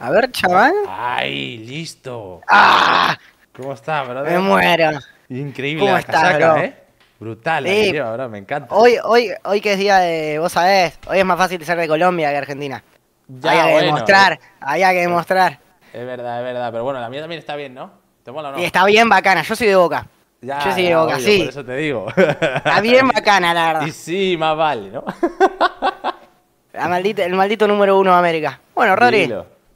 A ver, chaval. Ay, listo. ¡Ah! ¿Cómo está, brother? Me muero. Increíble ¿Cómo la está, casaca, ¿eh? Brutal, la bro, me encanta. Hoy, hoy, hoy que es día de, vos sabés, hoy es más fácil ser de Colombia que Argentina. hay que demostrar, hay que demostrar. Es verdad, es verdad, pero bueno, la mía también está bien, ¿no? ¿Te mola o no? Y está bien bacana, yo soy de Boca. Ya, yo soy de Boca, sí. Por eso te digo. Está bien bacana, la verdad. Y sí, más vale, ¿no? La el maldito número uno de América. Bueno, Rodri.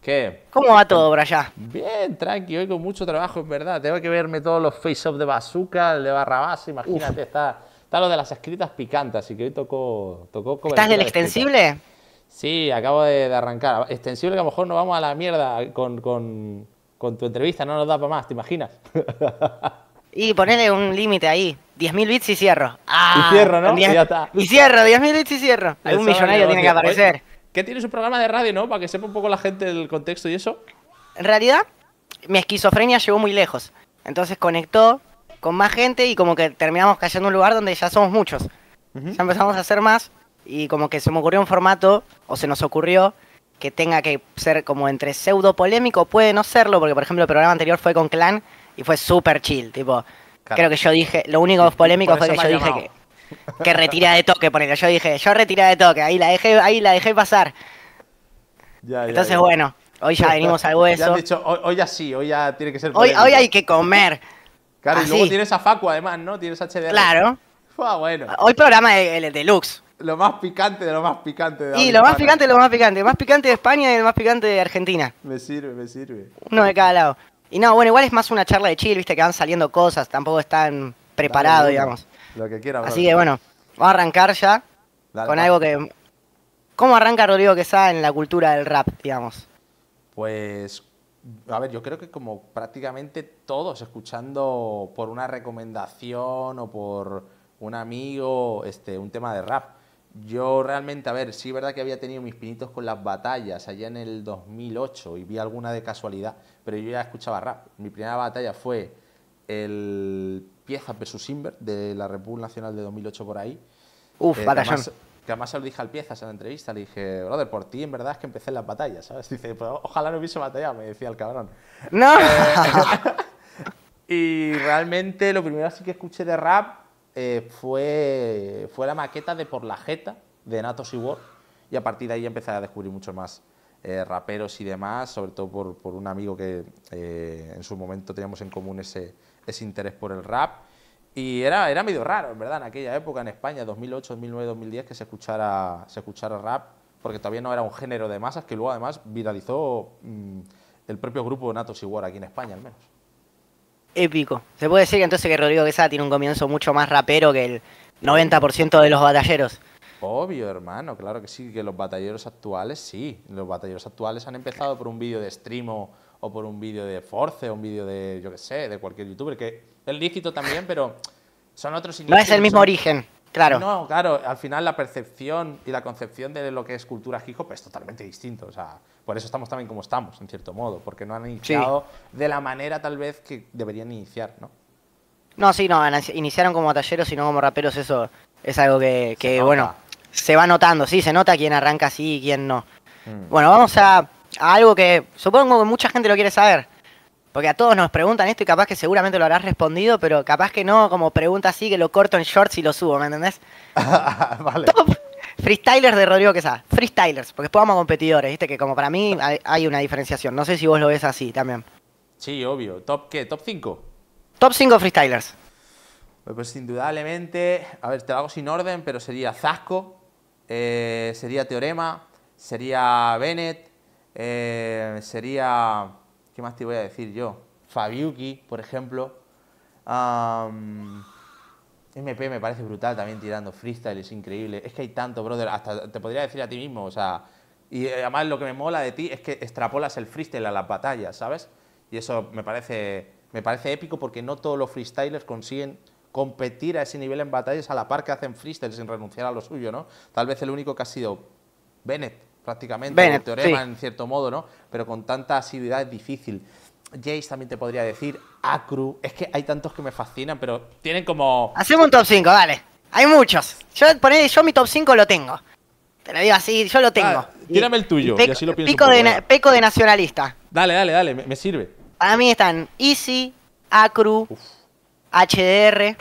¿Qué? ¿Cómo va todo por allá? Bien, tranqui, hoy con mucho trabajo, en verdad. Tengo que verme todos los face offs de Bazooka, el de Barrabás, imagínate, está, está lo de las escritas picantes, así que hoy tocó... tocó ¿Estás del extensible? Sí, acabo de, arrancar. Extensible que a lo mejor nos vamos a la mierda con, tu entrevista, no nos da para más, ¿te imaginas? Y ponele un límite ahí. 10.000 bits y cierro. y ah, cierro, ¿no? y Y cierro, 10.000 bits y cierro. Algún millonario tiene que aparecer. ¿Qué tiene su programa de radio, no? Para que sepa un poco la gente el contexto y eso. En realidad, mi esquizofrenia llegó muy lejos. Entonces conectó con más gente y como que terminamos cayendo en un lugar donde ya somos muchos. Ya empezamos a hacer más y como que se me ocurrió un formato, o se nos ocurrió, que tenga que ser como entre pseudo polémico, puede no serlo, porque por ejemplo el programa anterior fue con Clan y fue súper chill, tipo, creo que yo dije, lo único polémico fue que yo dije que... que retira de toque, porque Yo dije, yo retira de toque, ahí la dejé, ahí la dejé pasar. Entonces, bueno, hoy ya venimos al hueso. hoy, ya sí, hoy ya tiene que ser. Hoy, hoy hay que comer. Claro, y luego tienes a Facu además, ¿no? Tienes HDR. Claro. Ah, bueno. Hoy programa el, deluxe. Lo más picante de lo más picante de Y lo más picante de lo más picante. El más picante de España y el más picante de Argentina. Me sirve, me sirve. Uno de cada lado. Y no, bueno, igual es más una charla de Chile viste, que van saliendo cosas, tampoco están preparados, digamos. Lo que quiera Así que bueno, vamos a arrancar ya con algo que. ¿Cómo arranca Rodrigo Quesada en la cultura del rap, digamos? Pues. A ver, yo creo que como prácticamente todos escuchando por una recomendación o por un amigo este, un tema de rap. Yo realmente, a ver, sí es verdad que había tenido mis pinitos con las batallas allá en el 2008 y vi alguna de casualidad, pero yo ya escuchaba rap. Mi primera batalla fue el Pieza versus Inver de la República Nacional de 2008 por ahí. Uf, eh, que, además, se lo dije al piezas en la entrevista, le dije, brother, por ti en verdad es que empecé en las batallas, ¿sabes? Dice, pues ojalá no hubiese batallado, me decía el cabrón. ¡No! Eh, y realmente lo primero así que escuché de rap eh, fue, fue la maqueta de Por la Jeta, de Natos y War, y a partir de ahí empecé a descubrir mucho más. raperos y demás, sobre todo por, por un amigo que en su momento teníamos en común ese, ese interés por el rap. Y era, era medio raro, en verdad, en aquella época en España, 2008, 2009, 2010, que se escuchara, se escuchara rap, porque todavía no era un género de masas, que luego además viralizó mm, el propio grupo de Natos y War aquí en España, al menos. Épico. Se puede decir entonces que Rodrigo Quesada tiene un comienzo mucho más rapero que el 90% de los batalleros. Obvio, hermano, claro que sí, que los batalleros actuales sí. Los batalleros actuales han empezado por un vídeo de stream o por un vídeo de Force o un vídeo de, yo qué sé, de cualquier youtuber, que es lícito también, pero son otros inicios, No es el mismo origen, claro. No, claro, al final la percepción y la concepción de lo que es cultura hip hop es totalmente distinto. O sea, por eso estamos también como estamos, en cierto modo, porque no han iniciado de la manera tal vez que deberían iniciar, ¿no? No, sí, no, iniciaron como batalleros y no como raperos, eso es algo que, que bueno, se va notando, sí, se nota quién arranca así y quién no. Mm. Bueno, vamos a, algo que supongo que mucha gente lo quiere saber. Porque a todos nos preguntan esto y capaz que seguramente lo habrás respondido, pero capaz que no, como pregunta así que lo corto en shorts y lo subo, ¿me entendés? Top freestylers de Rodrigo Quesada. Freestylers, porque después vamos a competidores, viste que como para mí hay, una diferenciación. No sé si vos lo ves así también. Sí, obvio. ¿Top qué? ¿Top 5? Top 5 freestylers. Pues, pues indudablemente, a ver, te lo hago sin orden, pero sería Zasco, eh, sería Teorema, sería Bennett, eh, sería... ¿Qué más te voy a decir yo? Fabiuki, por ejemplo. MP me parece brutal también tirando freestyle, es increíble. Es que hay tanto, brother, hasta te podría decir a ti mismo, o sea... Y además lo que me mola de ti es que extrapolas el freestyle a las batallas, ¿sabes? Y eso me parece, me parece épico porque no todos los freestylers consiguen competir a ese nivel en batallas a la par que hacen freestyle sin renunciar a lo suyo, ¿no? Tal vez el único que ha sido Bennett, prácticamente, el teorema en cierto modo, ¿no? Pero con tanta asiduidad es difícil. Jace también te podría decir, Acru, es que hay tantos que me fascinan, pero tienen como... Hacemos un top 5, dale. Hay muchos. Yo, yo mi top 5 lo tengo. Te lo digo así, yo lo tengo. el tuyo, y, así lo pienso. Pico, de, peco de nacionalista. Dale, dale, dale, me, sirve. Para mí están Easy, Acru, HDR,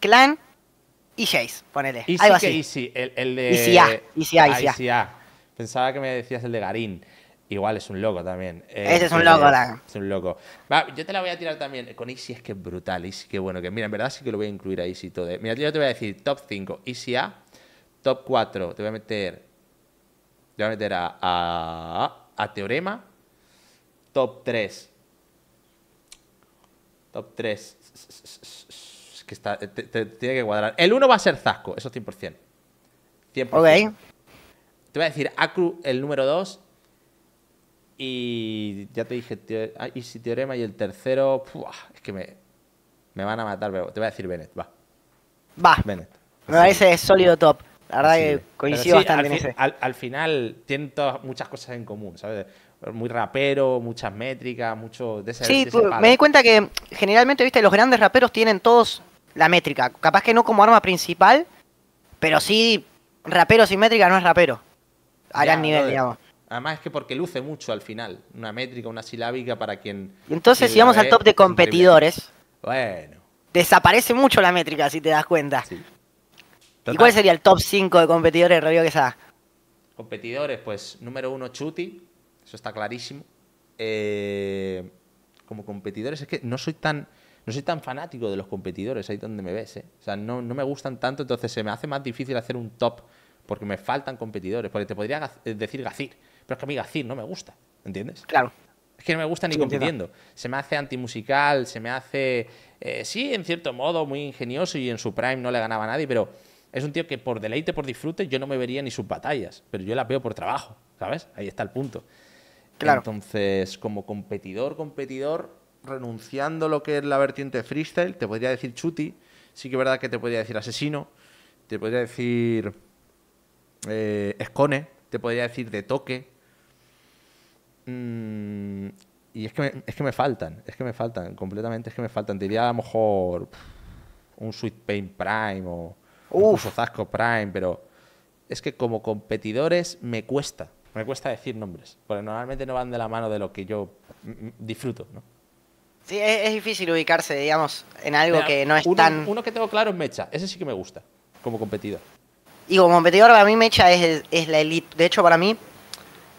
Clan y Jace, ponele. Easy sí, el, de... Easy A, Easy ah, A, Pensaba que me decías el de Garín. Igual es un loco también. Eh, Ese es un loco, Es un loco. yo te la voy a tirar también. Con Easy es que es brutal. Easy, que bueno. que Mira, en verdad sí que lo voy a incluir ahí, Easy todo. Eh. Mira, yo te voy a decir top 5, Easy A. Top 4, te voy a meter. Te voy a meter a, a Teorema. Top 3. Top 3 que está, tiene que cuadrar. El 1 va a ser Zasco, eso 100%. 100%. Ok. Te voy a decir Acru el número 2. Y ya te dije ah, y si Teorema y el tercero. es que me, me van a matar, pero te voy a decir Bennett, va. Va. Bennett. Me parece sólido top. La verdad que coincido bastante en ese. Al, final tienen muchas cosas en común, ¿sabes? muy rapero, muchas métricas, mucho de Sí, me di cuenta que generalmente, viste, los grandes raperos tienen todos la métrica. Capaz que no como arma principal, pero sí, rapero sin métrica no es rapero. A gran nivel, digamos. Además es que porque luce mucho al final, una métrica, una silábica para quien... entonces si vamos al top de competidores, bueno. desaparece mucho la métrica, si te das cuenta. ¿Y cuál sería el top 5 de competidores, Rodrigo, que sea Competidores, pues número uno Chuti, eso está clarísimo. Eh, como competidores, es que no soy tan no soy tan fanático de los competidores, ahí donde me ves, ¿eh? O sea, no, me gustan tanto, entonces se me hace más difícil hacer un top porque me faltan competidores, porque te podría eh, decir Gacir, pero es que a mí Gacir no me gusta, ¿entiendes? Claro. Es que no me gusta ni compitiendo. Se me hace antimusical, se me hace, sí, en cierto modo, muy ingenioso y en su prime no le ganaba a nadie, pero es un tío que por deleite, por disfrute, yo no me vería ni sus batallas, pero yo las veo por trabajo, ¿sabes? Ahí está el punto. Entonces, como competidor, competidor, renunciando lo que es la vertiente freestyle, te podría decir chuti, sí que es verdad que te podría decir asesino, te podría decir eh, escone, te podría decir de toque. Mm, y es que, me, es que me faltan, es que me faltan, completamente es que me faltan. Te diría a lo mejor un Sweet Pain Prime o un Zasco Prime, pero es que como competidores me cuesta. Me cuesta decir nombres, porque normalmente no van de la mano de lo que yo disfruto, ¿no? Sí, es, difícil ubicarse, digamos, en algo que no es tan... Uno que tengo claro es Mecha, ese sí que me gusta, como competidor. Y como competidor, para mí Mecha es, la elite. De hecho, para mí,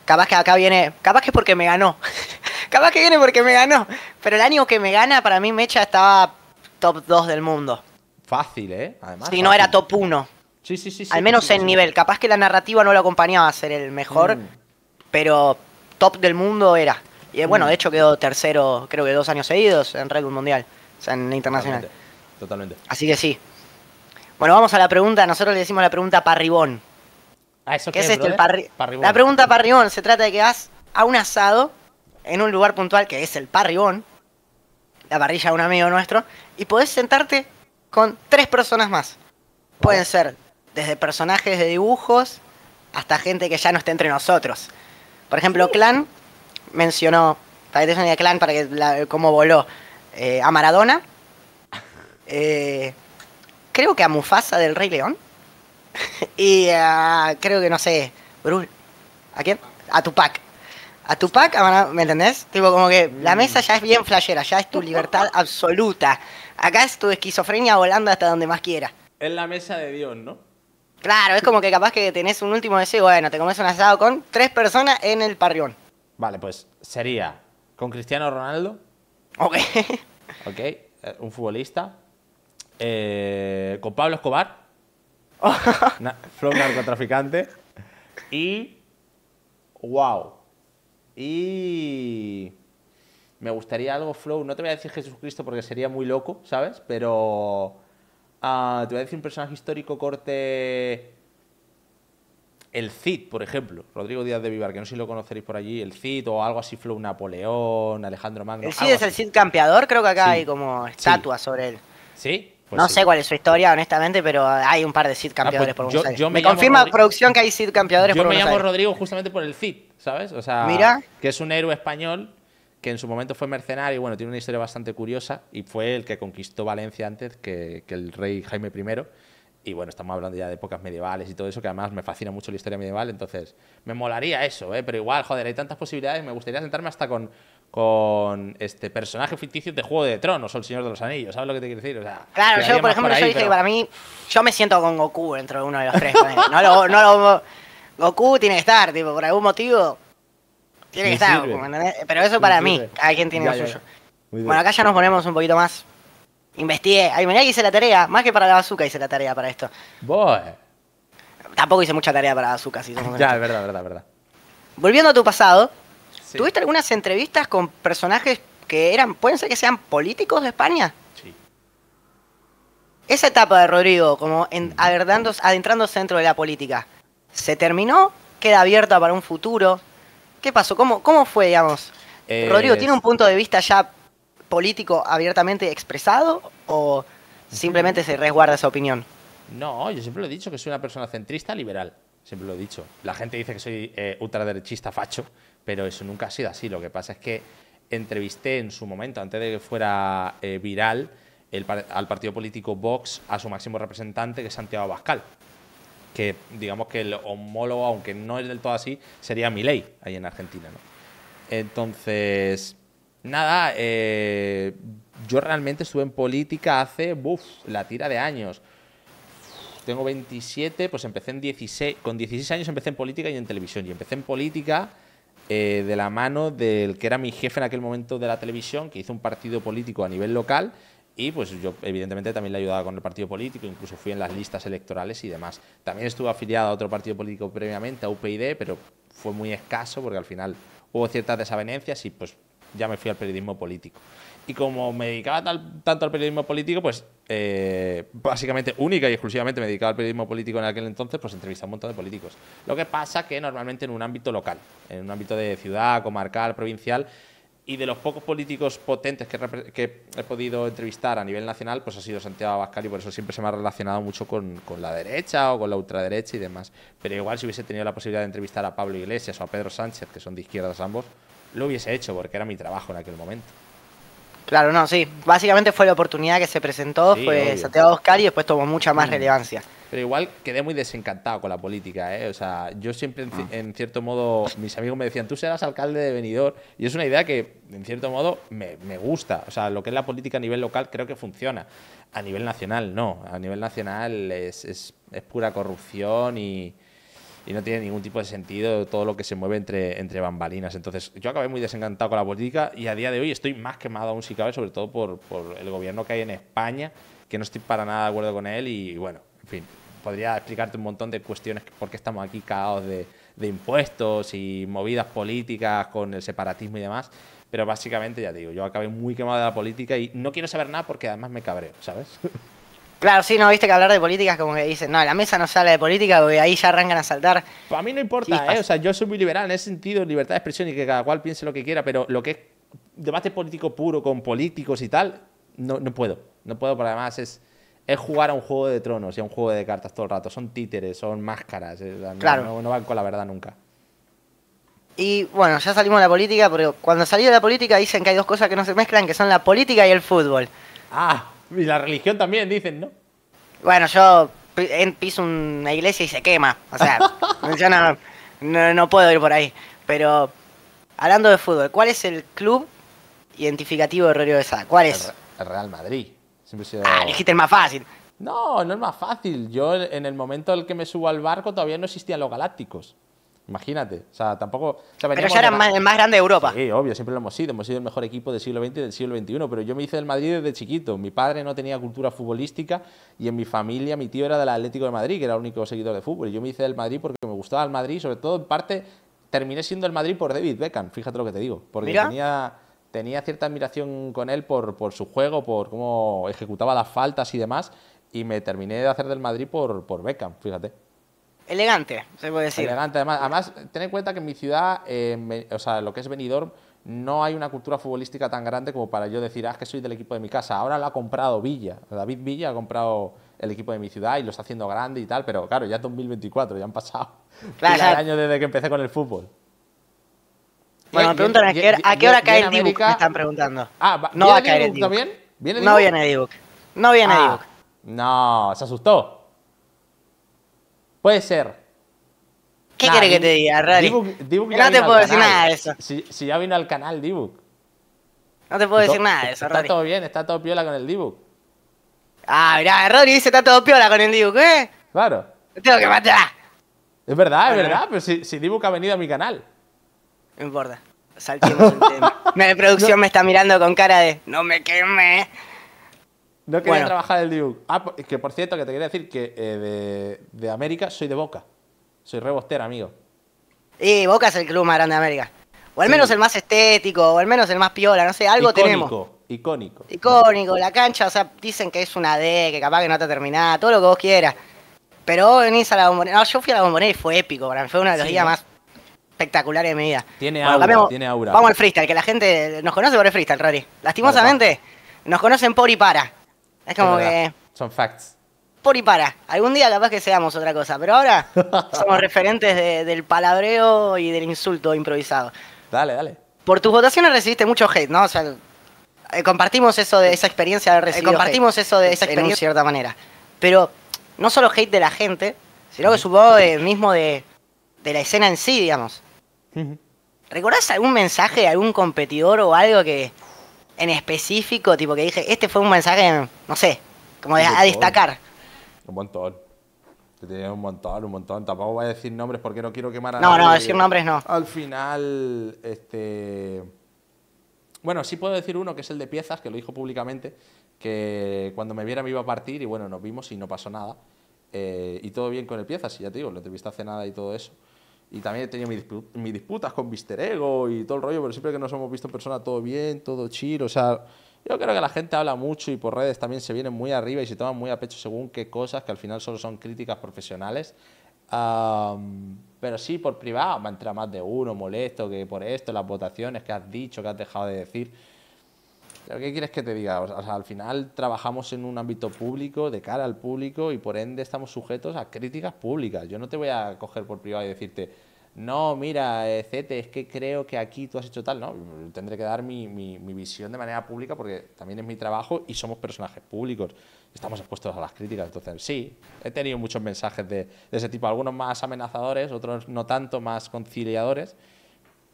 capaz que acá viene... Capaz que es porque me ganó. capaz que viene porque me ganó. Pero el año que me gana, para mí Mecha estaba top 2 del mundo. Fácil, ¿eh? Además. Si no era top 1. Sí, sí, sí. Al menos en nivel. Capaz que la narrativa no lo acompañaba a ser el mejor, mm. pero top del mundo era. Y eh, bueno, mm. de hecho quedó tercero, creo que dos años seguidos en Red Bull Mundial, o sea, en internacional. Totalmente. Así que sí. Bueno, vamos a la pregunta. Nosotros le decimos la pregunta parribón. Ah, ¿Qué, es, este ¿eh? La pregunta parribón se trata de que vas a un asado en un lugar puntual que es el parribón, la parrilla de un amigo nuestro, y podés sentarte con tres personas más. Pueden oh. ser desde personajes de dibujos hasta gente que ya no está entre nosotros. Por ejemplo, Clan mencionó, para que te Clan, para que Como cómo voló, eh, a Maradona, eh, creo que a Mufasa del Rey León, y a, creo que, no sé, Brul, ¿a quién? A Tupac. A Tupac, a ¿me entendés? Tipo, como que la mm. mesa ya es bien flashera, ya es tu libertad absoluta. Acá es tu esquizofrenia volando hasta donde más quiera. Es la mesa de Dios, ¿no? Claro, es como que capaz que tenés un último deseo, bueno, te comes un asado con tres personas en el parrión. Vale, pues sería con Cristiano Ronaldo. Ok. Ok, eh, un futbolista. Eh, con Pablo Escobar. flow narcotraficante. Y. ¡Wow! Y. Me gustaría algo flow. No te voy a decir Jesucristo porque sería muy loco, ¿sabes? Pero. Ah, te voy a decir un personaje histórico corte... El Cid, por ejemplo, Rodrigo Díaz de Vivar, que no sé si lo conoceréis por allí, el Cid o algo así, Flow Napoleón, Alejandro Magno. El Cid es el Cid campeador, creo que acá hay como estatuas sobre él. ¿Sí? Pues no sé cuál es su historia, honestamente, pero hay un par de Cid ah, campeadores pues por un yo, me, confirma producción que hay Cid campeadores por Yo me llamo Rodrigo justamente por el Cid, ¿sabes? O sea, Mira. que es un héroe español que en su momento fue mercenario, y bueno, tiene una historia bastante curiosa y fue el que conquistó Valencia antes que, el rey Jaime I. Y bueno, estamos hablando ya de épocas medievales y todo eso, que además me fascina mucho la historia medieval, entonces me molaría eso, ¿eh? pero igual, joder, hay tantas posibilidades, me gustaría sentarme hasta con, con este personaje ficticio de Juego de Tronos o El Señor de los Anillos, ¿sabes lo que te quiero decir? O sea, claro, yo por ejemplo, para mí, yo me siento con Goku dentro de uno de los tres, no lo, no Goku tiene que estar, tipo, por algún motivo tiene que estar Pero eso para mí, alguien tiene lo suyo. Bueno, acá ya nos ponemos un poquito más. Investigué. Ay, dije que hice la tarea. Más que para la bazooka hice la tarea para esto. Tampoco hice mucha tarea para la bazooka, Ya, es verdad, verdad, verdad. Volviendo a tu pasado, ¿tuviste algunas entrevistas con personajes que eran, pueden ser que sean políticos de España? Sí. Esa etapa de Rodrigo, como adentrándose dentro de la política, ¿se terminó? ¿Queda abierta para un futuro? ¿Qué pasó? ¿Cómo, cómo fue, digamos? Eh, Rodrigo, ¿tiene un punto de vista ya político abiertamente expresado o simplemente se resguarda esa opinión? No, yo siempre lo he dicho que soy una persona centrista liberal. Siempre lo he dicho. La gente dice que soy eh, ultraderechista facho, pero eso nunca ha sido así. Lo que pasa es que entrevisté en su momento, antes de que fuera eh, viral, al partido político Vox, a su máximo representante, que es Santiago Abascal que digamos que el homólogo, aunque no es del todo así, sería mi ley ahí en Argentina. ¿no? Entonces, nada, eh, yo realmente estuve en política hace uff, la tira de años. Tengo 27, pues empecé en 16, con 16 años empecé en política y en televisión. Y empecé en política eh, de la mano del que era mi jefe en aquel momento de la televisión, que hizo un partido político a nivel local y pues yo evidentemente también le ayudaba con el partido político, incluso fui en las listas electorales y demás. También estuve afiliado a otro partido político previamente, a UPyD, pero fue muy escaso porque al final hubo ciertas desavenencias y pues ya me fui al periodismo político. Y como me dedicaba tanto al periodismo político, pues eh, básicamente única y exclusivamente me dedicaba al periodismo político en aquel entonces, pues entrevistaba a un montón de políticos. Lo que pasa que normalmente en un ámbito local, en un ámbito de ciudad, comarcal, provincial, y de los pocos políticos potentes que, he podido entrevistar a nivel nacional, pues ha sido Santiago Abascal y por eso siempre se me ha relacionado mucho con, la derecha o con la ultraderecha y demás. Pero igual si hubiese tenido la posibilidad de entrevistar a Pablo Iglesias o a Pedro Sánchez, que son de izquierdas ambos, lo hubiese hecho porque era mi trabajo en aquel momento. Claro, no, sí. Básicamente fue la oportunidad que se presentó, fue Santiago Abascal y después tomó mucha más mm. relevancia. Pero igual quedé muy desencantado con la política, ¿eh? O sea, yo siempre, ah. en, cierto modo, mis amigos me decían, tú serás alcalde de Benidorm. Y es una idea que, en cierto modo, me, gusta. O sea, lo que es la política a nivel local creo que funciona. A nivel nacional, no. A nivel nacional es, pura corrupción y, y no tiene ningún tipo de sentido todo lo que se mueve entre, entre bambalinas. Entonces, yo acabé muy desencantado con la política y a día de hoy estoy más quemado aún si cabe, sobre todo por, por el gobierno que hay en España, que no estoy para nada de acuerdo con él y bueno, en fin, podría explicarte un montón de cuestiones, por qué estamos aquí cagados de, impuestos y movidas políticas con el separatismo y demás. Pero básicamente, ya te digo, yo acabé muy quemado de la política y no quiero saber nada porque además me cabreo, ¿sabes? Claro, sí, no, viste que hablar de política es como que dicen, no, la mesa no sale de política porque ahí ya arrancan a saltar. A mí no importa, ¿eh? O sea, yo soy muy liberal en ese sentido, libertad de expresión y que cada cual piense lo que quiera, pero lo que es debate político puro con políticos y tal, no, no puedo. No puedo, porque además es es jugar a un juego de tronos y a un juego de cartas todo el rato. Son títeres, son máscaras. Eh, no, van con la verdad nunca. Y bueno, ya salimos de la política, pero cuando salí de la política dicen que hay dos cosas que no se mezclan, que son la política y el fútbol. Ah, y la religión también, dicen, ¿no? Bueno, yo piso una iglesia y se quema. O sea, yo no, no, puedo ir por ahí. Pero hablando de fútbol, ¿cuál es el club identificativo de Rodrigo de Sá? ¿Cuál es? El Real Madrid. Ah, el más fácil. No, no es más fácil. Yo en el momento en el que me subo al barco todavía no existían los galácticos. Imagínate, o sea, tampoco... pero eso era el más grande de Europa. Sí, obvio, siempre lo hemos sido. Hemos sido el mejor equipo del siglo XX y del siglo XXI, pero yo me hice del Madrid desde chiquito. Mi padre no tenía cultura futbolística y en mi familia mi tío era del Atlético de Madrid, que era el único seguidor de fútbol. yo me hice del Madrid porque me gustaba el Madrid, sobre todo en parte terminé siendo el Madrid por David Beckham, fíjate lo que te digo. Porque tenía tenía cierta admiración con él por, su juego, por cómo ejecutaba las faltas y demás, y me terminé de hacer del Madrid por, por Beckham, fíjate. Elegante, se puede decir. Elegante, además, además ten en cuenta que en mi ciudad, eh, o sea, lo que es Benidorm, no hay una cultura futbolística tan grande como para yo decir, ah, es que soy del equipo de mi casa. Ahora lo ha comprado Villa, David Villa ha comprado el equipo de mi ciudad y lo está haciendo grande y tal, pero claro, ya es 2024, ya han pasado claro, años desde que empecé con el fútbol. Bueno, me preguntan a qué hora, cae el Dibuc, me están preguntando. Ah, va, no va a caer el Dibuc. también? ¿Viene el no viene Dibuc. No viene el ah, No, se asustó. Puede ser. ¿Qué quieres que te diga, Rari? no te puedo decir nada de eso. Si, ya vino al canal Dibuc. No te puedo decir nada de eso, Está todo bien, está todo piola con el D-Book. Ah, mirá, Rory dice está todo piola con el Dibuc, ¿eh? Claro. tengo que matar. Es verdad, es verdad, pero si, si ha venido a mi canal. No importa. Saltemos el tema. producción me está mirando con cara de no me queme. No quería trabajar el Duke. Ah, que por cierto, que te quería decir que eh, de, de, América soy de Boca. Soy reboster, amigo. Y Boca es el club más grande de América. O al menos el más estético, o al menos el más piola, no sé, algo tenemos. Icónico. Icónico, la cancha, o sea, dicen que es una D, que capaz que no está terminada, todo lo que vos quieras. Pero vos venís a la bombonera. No, yo fui a la bombonera y fue épico, para fue uno de los días más espectacular de mi vida. Tiene aura, Vamos al freestyle, que la gente nos conoce por el freestyle, Rory. Lastimosamente, nos conocen por y para. Es como que... Son facts. Por y para. Algún día capaz que seamos otra cosa, pero ahora somos referentes del palabreo y del insulto improvisado. Dale, dale. Por tus votaciones recibiste mucho hate, ¿no? O sea, eh, compartimos eso de esa experiencia de eh, recibir. compartimos eso de esa experiencia. En cierta manera. Pero no solo hate de la gente, sino que supongo de, mismo de, de la escena en sí, digamos. ¿Recuerdas algún mensaje de algún competidor o algo que en específico, tipo que dije, este fue un mensaje, no sé, como a destacar? Un montón. Un montón, un montón. Tampoco voy a decir nombres porque no quiero quemar a no, nadie. No, no, decir nombres no. Al final, este. Bueno, sí puedo decir uno que es el de piezas, que lo dijo públicamente, que cuando me viera me iba a partir y bueno, nos vimos y no pasó nada. Eh, y todo bien con el piezas, y ya te digo, lo entrevista hace nada y todo eso. Y también he tenido mis, disputas con Visterego Ego y todo el rollo, pero siempre que nos hemos visto en persona todo bien, todo chill, o sea, yo creo que la gente habla mucho y por redes también se vienen muy arriba y se toman muy a pecho según qué cosas, que al final solo son críticas profesionales. pero sí, por privado me entra más de uno molesto que por esto, las votaciones que has dicho, que has dejado de decir. ¿Qué quieres que te diga? O sea, al final trabajamos en un ámbito público, de cara al público, y por ende estamos sujetos a críticas públicas. Yo no te voy a coger por privado y decirte, no, mira, eh, Cete, es que creo que aquí tú has hecho tal. No, tendré que dar mi, mi, visión de manera pública porque también es mi trabajo y somos personajes públicos. Estamos expuestos a las críticas. Entonces, sí, he tenido muchos mensajes de, de ese tipo, algunos más amenazadores, otros no tanto, más conciliadores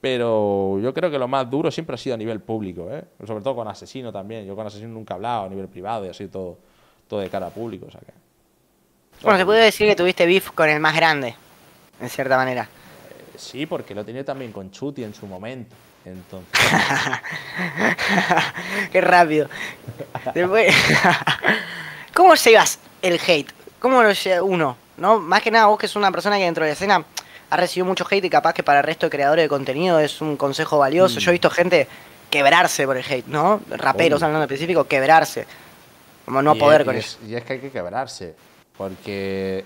pero yo creo que lo más duro siempre ha sido a nivel público, ¿eh? sobre todo con Asesino también. Yo con Asesino nunca he hablado a nivel privado y así todo, todo de cara público. Bueno, ¿te puedo decir que tuviste beef con el más grande, en cierta manera. Eh, sí, porque lo tenía también con Chuti en su momento. Entonces. Qué rápido. ¿Cómo llevas el hate? ¿Cómo lo lleva uno? ¿No? Más que nada, vos que es una persona que dentro de la escena ha recibido mucho hate y capaz que para el resto de creadores de contenido es un consejo valioso. Yo he mm. visto gente quebrarse por el hate, ¿no? Raperos, oh. hablando en específico, quebrarse. Como no poder con eso. y es que hay que quebrarse, porque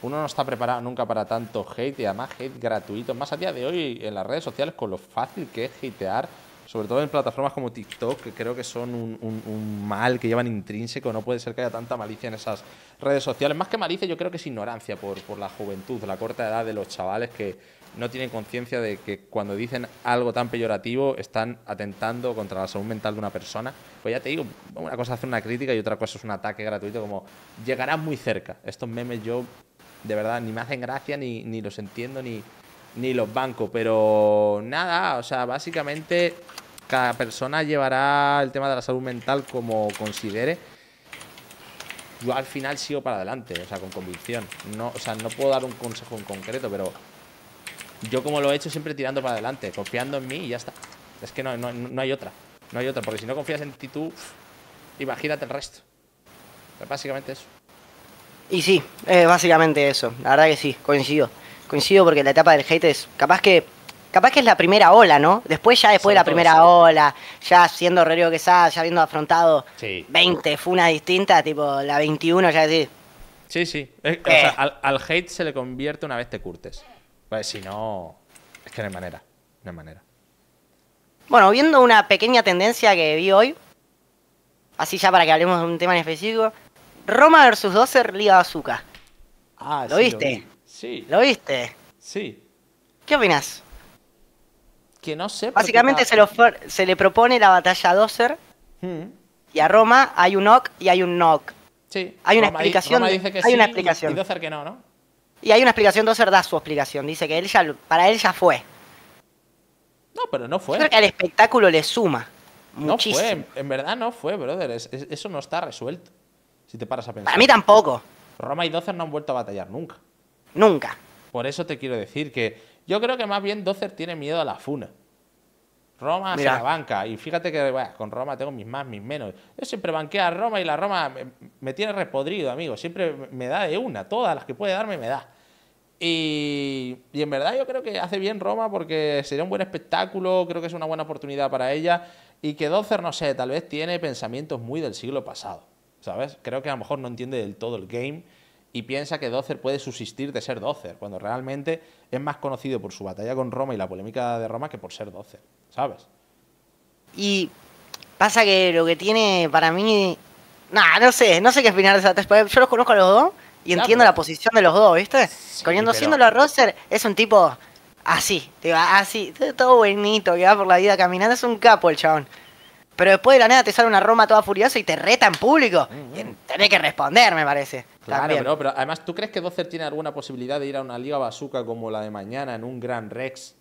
uno no está preparado nunca para tanto hate y además hate gratuito. Más a día de hoy en las redes sociales con lo fácil que es hatear sobre todo en plataformas como TikTok, que creo que son un, mal que llevan intrínseco, no puede ser que haya tanta malicia en esas redes sociales. Más que malicia, yo creo que es ignorancia por, por la juventud, la corta edad de los chavales que no tienen conciencia de que cuando dicen algo tan peyorativo están atentando contra la salud mental de una persona. Pues ya te digo, una cosa es hacer una crítica y otra cosa es un ataque gratuito como llegarán muy cerca. Estos memes yo de verdad ni me hacen gracia, ni, ni los entiendo, ni, ni los bancos. Pero nada, o sea, básicamente cada persona llevará el tema de la salud mental como considere. Yo al final sigo para adelante, o sea, con convicción. No, o sea, no puedo dar un consejo en concreto, pero yo como lo he hecho siempre tirando para adelante, confiando en mí y ya está. Es que no, no, no hay otra. No hay otra, porque si no confías en ti tú, imagínate el resto. básicamente eso. Y sí, básicamente eso. La verdad que sí, coincido coincido porque la etapa del hate es capaz que capaz que es la primera ola, ¿no? Después ya después de la primera ola, ya siendo que Quesada, ya habiendo afrontado 20 fue una distinta tipo la 21 ya decís. Sí, sí. al, hate se le convierte una vez te curtes. Pues si no, es que no hay manera, no hay manera. Bueno, viendo una pequeña tendencia que vi hoy, así ya para que hablemos de un tema en específico, Roma versus 12 Liga Azúcar. Ah, ¿Lo sí, Lo vi. ¿Lo viste? Sí. ¿Qué opinas? Que no sé. Básicamente se, se, le propone la batalla a Dozer. Hmm. Y a Roma hay un Ock y hay un knock. Sí. Hay una explicación. dice que hay sí, una explicación. Y, Dozer que no, ¿no? Y hay una explicación. Dozer da su explicación. Dice que él para él ya fue. No, pero no fue. Yo creo que al espectáculo le suma. Muchísimo. No fue. En verdad no fue, brother. eso no está resuelto. Si te paras a pensar. A mí tampoco. Roma y Dozer no han vuelto a batallar nunca. Nunca. Por eso te quiero decir que yo creo que más bien Dozer tiene miedo a la funa. Roma hacia la banca. Y fíjate que con Roma tengo mis más, mis menos. Yo siempre banqueo a Roma y la Roma me, tiene repodrido, amigo. Siempre me da de una. Todas las que puede darme me da. Y, y, en verdad yo creo que hace bien Roma porque sería un buen espectáculo. Creo que es una buena oportunidad para ella. Y que Dozer, no sé, tal vez tiene pensamientos muy del siglo pasado. ¿Sabes? Creo que a lo mejor no entiende del todo el game y piensa que Dozer puede subsistir de ser Dozer, cuando realmente es más conocido por su batalla con Roma y la polémica de Roma que por ser Dozer, ¿sabes? Y pasa que lo que tiene para mí... Nah, no sé, no sé qué opinar de esa Yo los conozco a los dos y entiendo la posición de los dos, ¿viste? Sí, siéndolo a Roser, es un tipo así, así, todo buenito, que va por la vida caminando, es un capo el chabón pero después de la neta te sale una Roma toda furiosa y te reta en público. Mm, mm. que responder, me parece. Claro, Pero, además, ¿tú crees que Dozer tiene alguna posibilidad de ir a una liga Bazooka como la de mañana en un Gran Rex?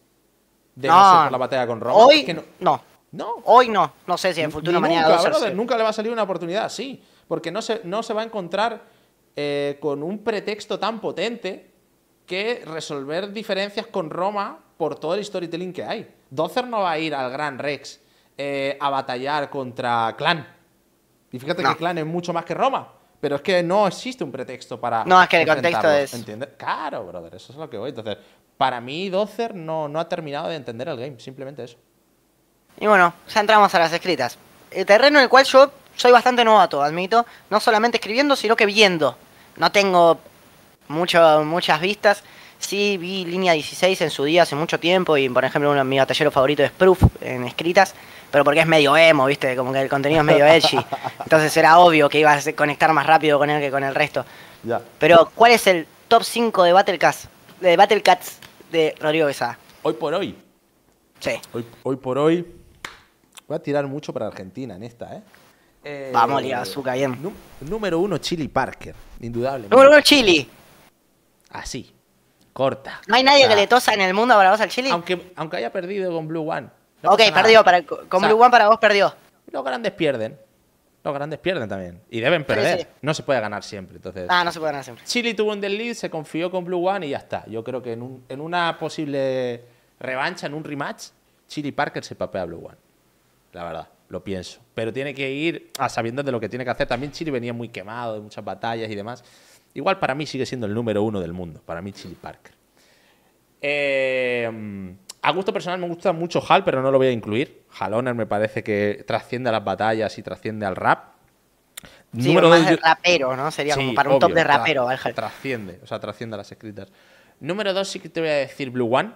De no, por la batalla con Roma. Hoy no, no. Hoy no. No sé si en el futuro mañana. Nunca, nunca le va a salir una oportunidad, sí. Porque no se, no se va a encontrar eh, con un pretexto tan potente que resolver diferencias con Roma por todo el storytelling que hay. Dozer no va a ir al Gran Rex eh, a batallar contra Clan. Y fíjate que Clan es mucho más que Roma. Pero es que no existe un pretexto para. No, es que el contexto es. Claro, brother, eso es lo que voy. Entonces, para mí, Dozer no, no ha terminado de entender el game, simplemente eso. Y bueno, ya entramos a las escritas. El terreno en el cual yo soy bastante novato, admito. No solamente escribiendo, sino que viendo. No tengo mucho, muchas vistas. Sí vi Línea 16 en su día hace mucho tiempo y, por ejemplo, uno de mis batallero favoritos es Proof en escritas pero porque es medio emo, ¿viste? Como que el contenido es medio edgy. Entonces era obvio que ibas a conectar más rápido con él que con el resto. Pero, ¿cuál es el top 5 de Battle Cats de, Battle Cats de Rodrigo Besada? Hoy por hoy. Sí. Hoy, por hoy. Voy a tirar mucho para Argentina en esta, ¿eh? eh Vamos, a Azúcar, bien. número uno, Chili Parker, indudable. Número uno, Chili. Así, corta. ¿No hay nadie que le tosa en el mundo ahora vos al Chili? Aunque, aunque haya perdido con Blue One ok, perdió. Para, con Blue One para vos perdió. Los grandes pierden. Los grandes pierden también. Y deben perder. No se puede ganar siempre. Entonces, ah, no se puede ganar siempre. Chile tuvo un desliz, se confió con Blue One y ya está. Yo creo que en, una posible revancha, en un rematch, Chile Parker se papea a Blue One. La verdad, lo pienso. Pero tiene que ir a ah, sabiendo de lo que tiene que hacer. También Chile venía muy quemado de muchas batallas y demás. Igual para mí sigue siendo el número uno del mundo. Para mí, Chile Parker. Eh. A gusto personal me gusta mucho Hal, pero no lo voy a incluir. Hal me parece que trasciende a las batallas y trasciende al rap. Sí, Número rapero, ¿no? Sería como para un top de rapero, Trasciende, o sea, trasciende a las escritas. Número dos sí que te voy a decir Blue One.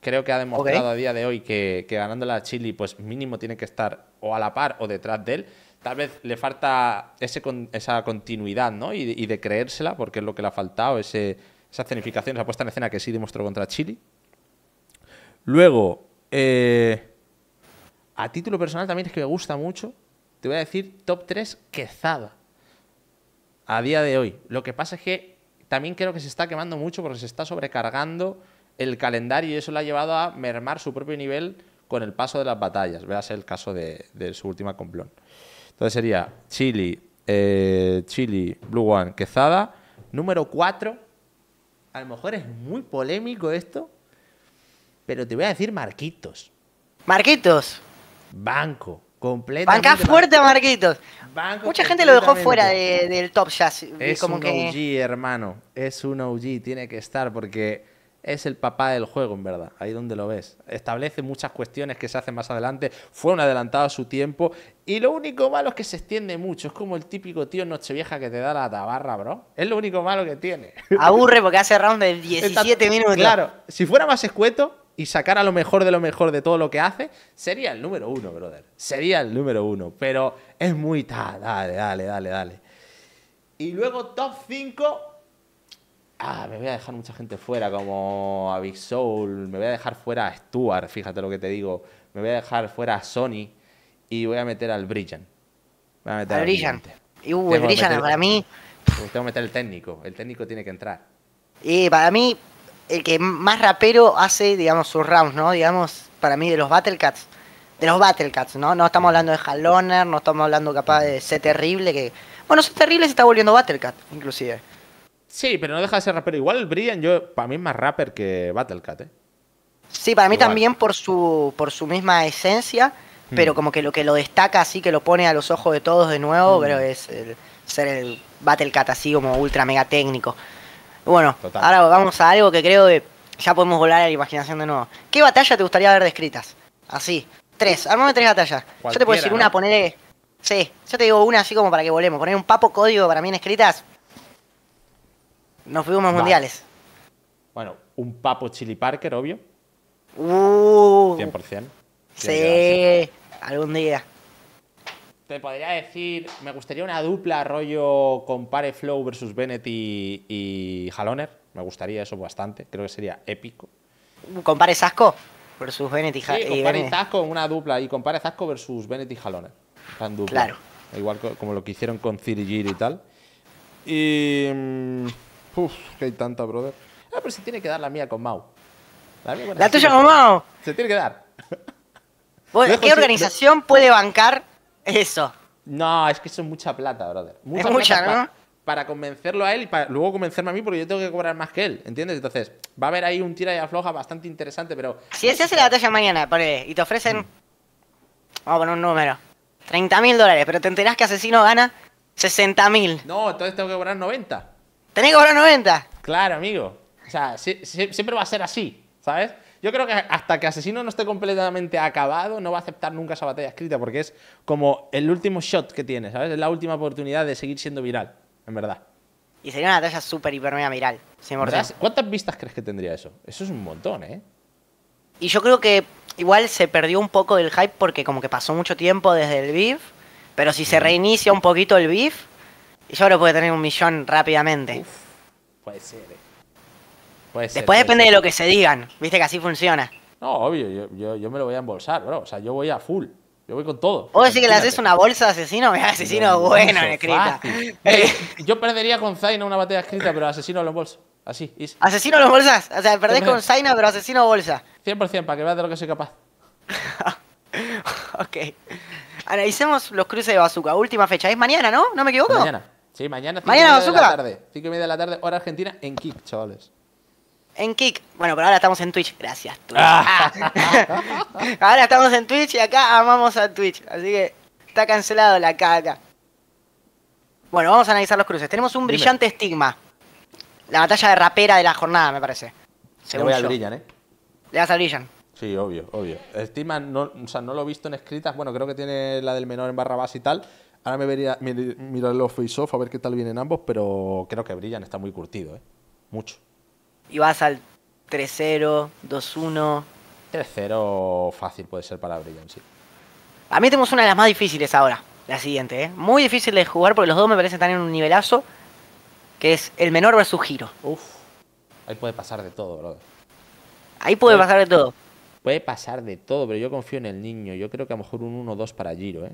Creo que ha demostrado a día de hoy que, que ganando la Chili, pues mínimo tiene que estar o a la par o detrás de él tal vez le falta ese esa continuidad, ¿no? Y, de creérsela, porque es lo que le ha faltado, ese, esa cenificación, esa puesta en escena que sí demostró contra Chile, Luego, eh, a título personal también es que me gusta mucho. Te voy a decir top 3 Quezada. A día de hoy. Lo que pasa es que también creo que se está quemando mucho porque se está sobrecargando el calendario y eso lo ha llevado a mermar su propio nivel con el paso de las batallas. Veas el caso de, su última complón. Entonces sería Chili, eh, Chili, Blue One, Quezada. Número 4. A lo mejor es muy polémico esto, pero te voy a decir Marquitos. Marquitos. Banco. completo Banca fuerte, Marquitos. Mucha gente lo dejó fuera del top jazz. Es como un OG, hermano. Es un OG, tiene que estar porque es el papá del juego, en verdad. Ahí donde lo ves. Establece muchas cuestiones que se hacen más adelante. Fue un adelantado a su tiempo. Y lo único malo es que se extiende mucho. Es como el típico tío Nochevieja que te da la tabarra, bro. Es lo único malo que tiene. Aburre porque hace round de 17 minutos. Claro, si fuera más escueto, y sacar a lo mejor de lo mejor de todo lo que hace, sería el número uno, brother. Sería el número uno. Pero es muy. tal, dale, dale, dale, dale. Y luego, top 5. Ah, me voy a dejar mucha gente fuera, como a Big Soul. Me voy a dejar fuera a Stuart, fíjate lo que te digo. Me voy a dejar fuera a Sony. Y voy a meter al Brilliant. Voy a meter al, Y uh, el Brilliant para mí. Tengo que meter el técnico. El técnico tiene que entrar. Y para mí, el que más rapero hace, digamos, sus rounds, ¿no? Digamos, para mí, de los Battle Cats. De los Battle Cats, ¿no? No estamos hablando de Haloner, no estamos hablando capaz de ser Terrible, que. Bueno, C Terrible se está volviendo Battlecat, inclusive. Sí, pero no deja de ser rapero. Igual Brian, yo, para mí es más rapper que Battlecat, ¿eh? Sí, para mí también por su, por su misma esencia, hmm. pero como que lo que lo destaca así, que lo pone a los ojos de todos de nuevo, hmm. creo es el, ser el Battle Cat así como ultra mega técnico. Bueno, ahora vamos a algo que creo que ya podemos volar a la imaginación de nuevo. ¿Qué batalla te gustaría ver descritas? Así. Tres, armame tres batallas. yo te puedo decir una, poner. Sí, yo te digo una así como para que volemos. Poner un papo código para mí en escritas. Nos fuimos mundiales. Bueno, un papo Chili Parker, obvio. Uh, 100%. Sí, algún día te podría decir, me gustaría una dupla rollo compare Flow versus Bennett y, Haloner. Me gustaría eso bastante, creo que sería épico. ¿Compare asco versus Bennett y Haloner? Sí, compare una dupla, y compare asco versus Bennett y Haloner. Tan dupla. Claro. Igual como lo que hicieron con Ciri y tal. Y. Mm, uf, que hay tanta, brother. Ah, pero se tiene que dar la mía con Mau. La, ¿La tuya con Mau. Se tiene que dar. ¿Qué organización puede bancar eso. No, es que eso es mucha plata, brother. Mucha, ¿no? Para, convencerlo a él y luego convencerme a mí, porque yo tengo que cobrar más que él, ¿entiendes? Entonces, va a haber ahí un tira y afloja bastante interesante, pero. Si ese se hace la batalla mañana, y te ofrecen. Mm. Vamos a poner un número. 30.000 mil dólares, pero te enterás que Asesino gana 60.000. mil. No, entonces tengo que cobrar 90. ¿Tenés que cobrar 90? Claro, amigo. O sea, siempre va a ser así, ¿sabes? Yo creo que hasta que Asesino no esté completamente acabado, no va a aceptar nunca esa batalla escrita, porque es como el último shot que tiene, ¿sabes? Es la última oportunidad de seguir siendo viral, en verdad. Y sería una batalla súper, hiper, mega viral. ¿Cuántas vistas crees que tendría eso? Eso es un montón, ¿eh? Y yo creo que igual se perdió un poco del hype porque como que pasó mucho tiempo desde el beef, pero si se reinicia un poquito el beef, yo creo que puede tener un millón rápidamente. puede ser, ¿eh? Después depende de lo que se digan, viste que así funciona. No, obvio, yo, yo, yo, me lo voy a embolsar, bro. O sea, yo voy a full. Yo voy con todo. O decís que le haces una bolsa de asesino, me asesino bueno en escrita. yo perdería con Zaina una batalla escrita, pero asesino lo bolsas. Así, easy. Asesino los bolsas. O sea, perdés con Zaina, pero asesino bolsa. 100% para que veas de lo que soy capaz. ok. Analicemos los cruces de Bazooka. Última fecha. Es mañana, ¿no? ¿No me equivoco? Mañana. Sí, mañana. Mañana, Bazooka. 5 y media de la tarde, hora argentina, en Kick, chavales. En Kick. Bueno, pero ahora estamos en Twitch. Gracias, Twitch. Ah. ahora estamos en Twitch y acá amamos a Twitch. Así que está cancelado la caca. Bueno, vamos a analizar los cruces. Tenemos un brillante estigma. La batalla de rapera de la jornada, me parece. Le voy al Brillan, ¿eh? Le das al Brillan. Sí, obvio, obvio. Estigma, no, o sea, no lo he visto en escritas. Bueno, creo que tiene la del menor en barra base y tal. Ahora me vería mirar los face-off a ver qué tal vienen ambos, pero creo que Brillan está muy curtido, ¿eh? Mucho y vas al 3-0, 2-1. 3-0 fácil puede ser para Brilliant, sí. A mí tenemos una de las más difíciles ahora, la siguiente, ¿eh? Muy difícil de jugar porque los dos me parecen estar en un nivelazo, que es el menor versus giro. Uf, ahí puede pasar de todo, bro Ahí puede, pasar de todo. Puede pasar de todo, pero yo confío en el niño. Yo creo que a lo mejor un 1-2 para Giro, ¿eh?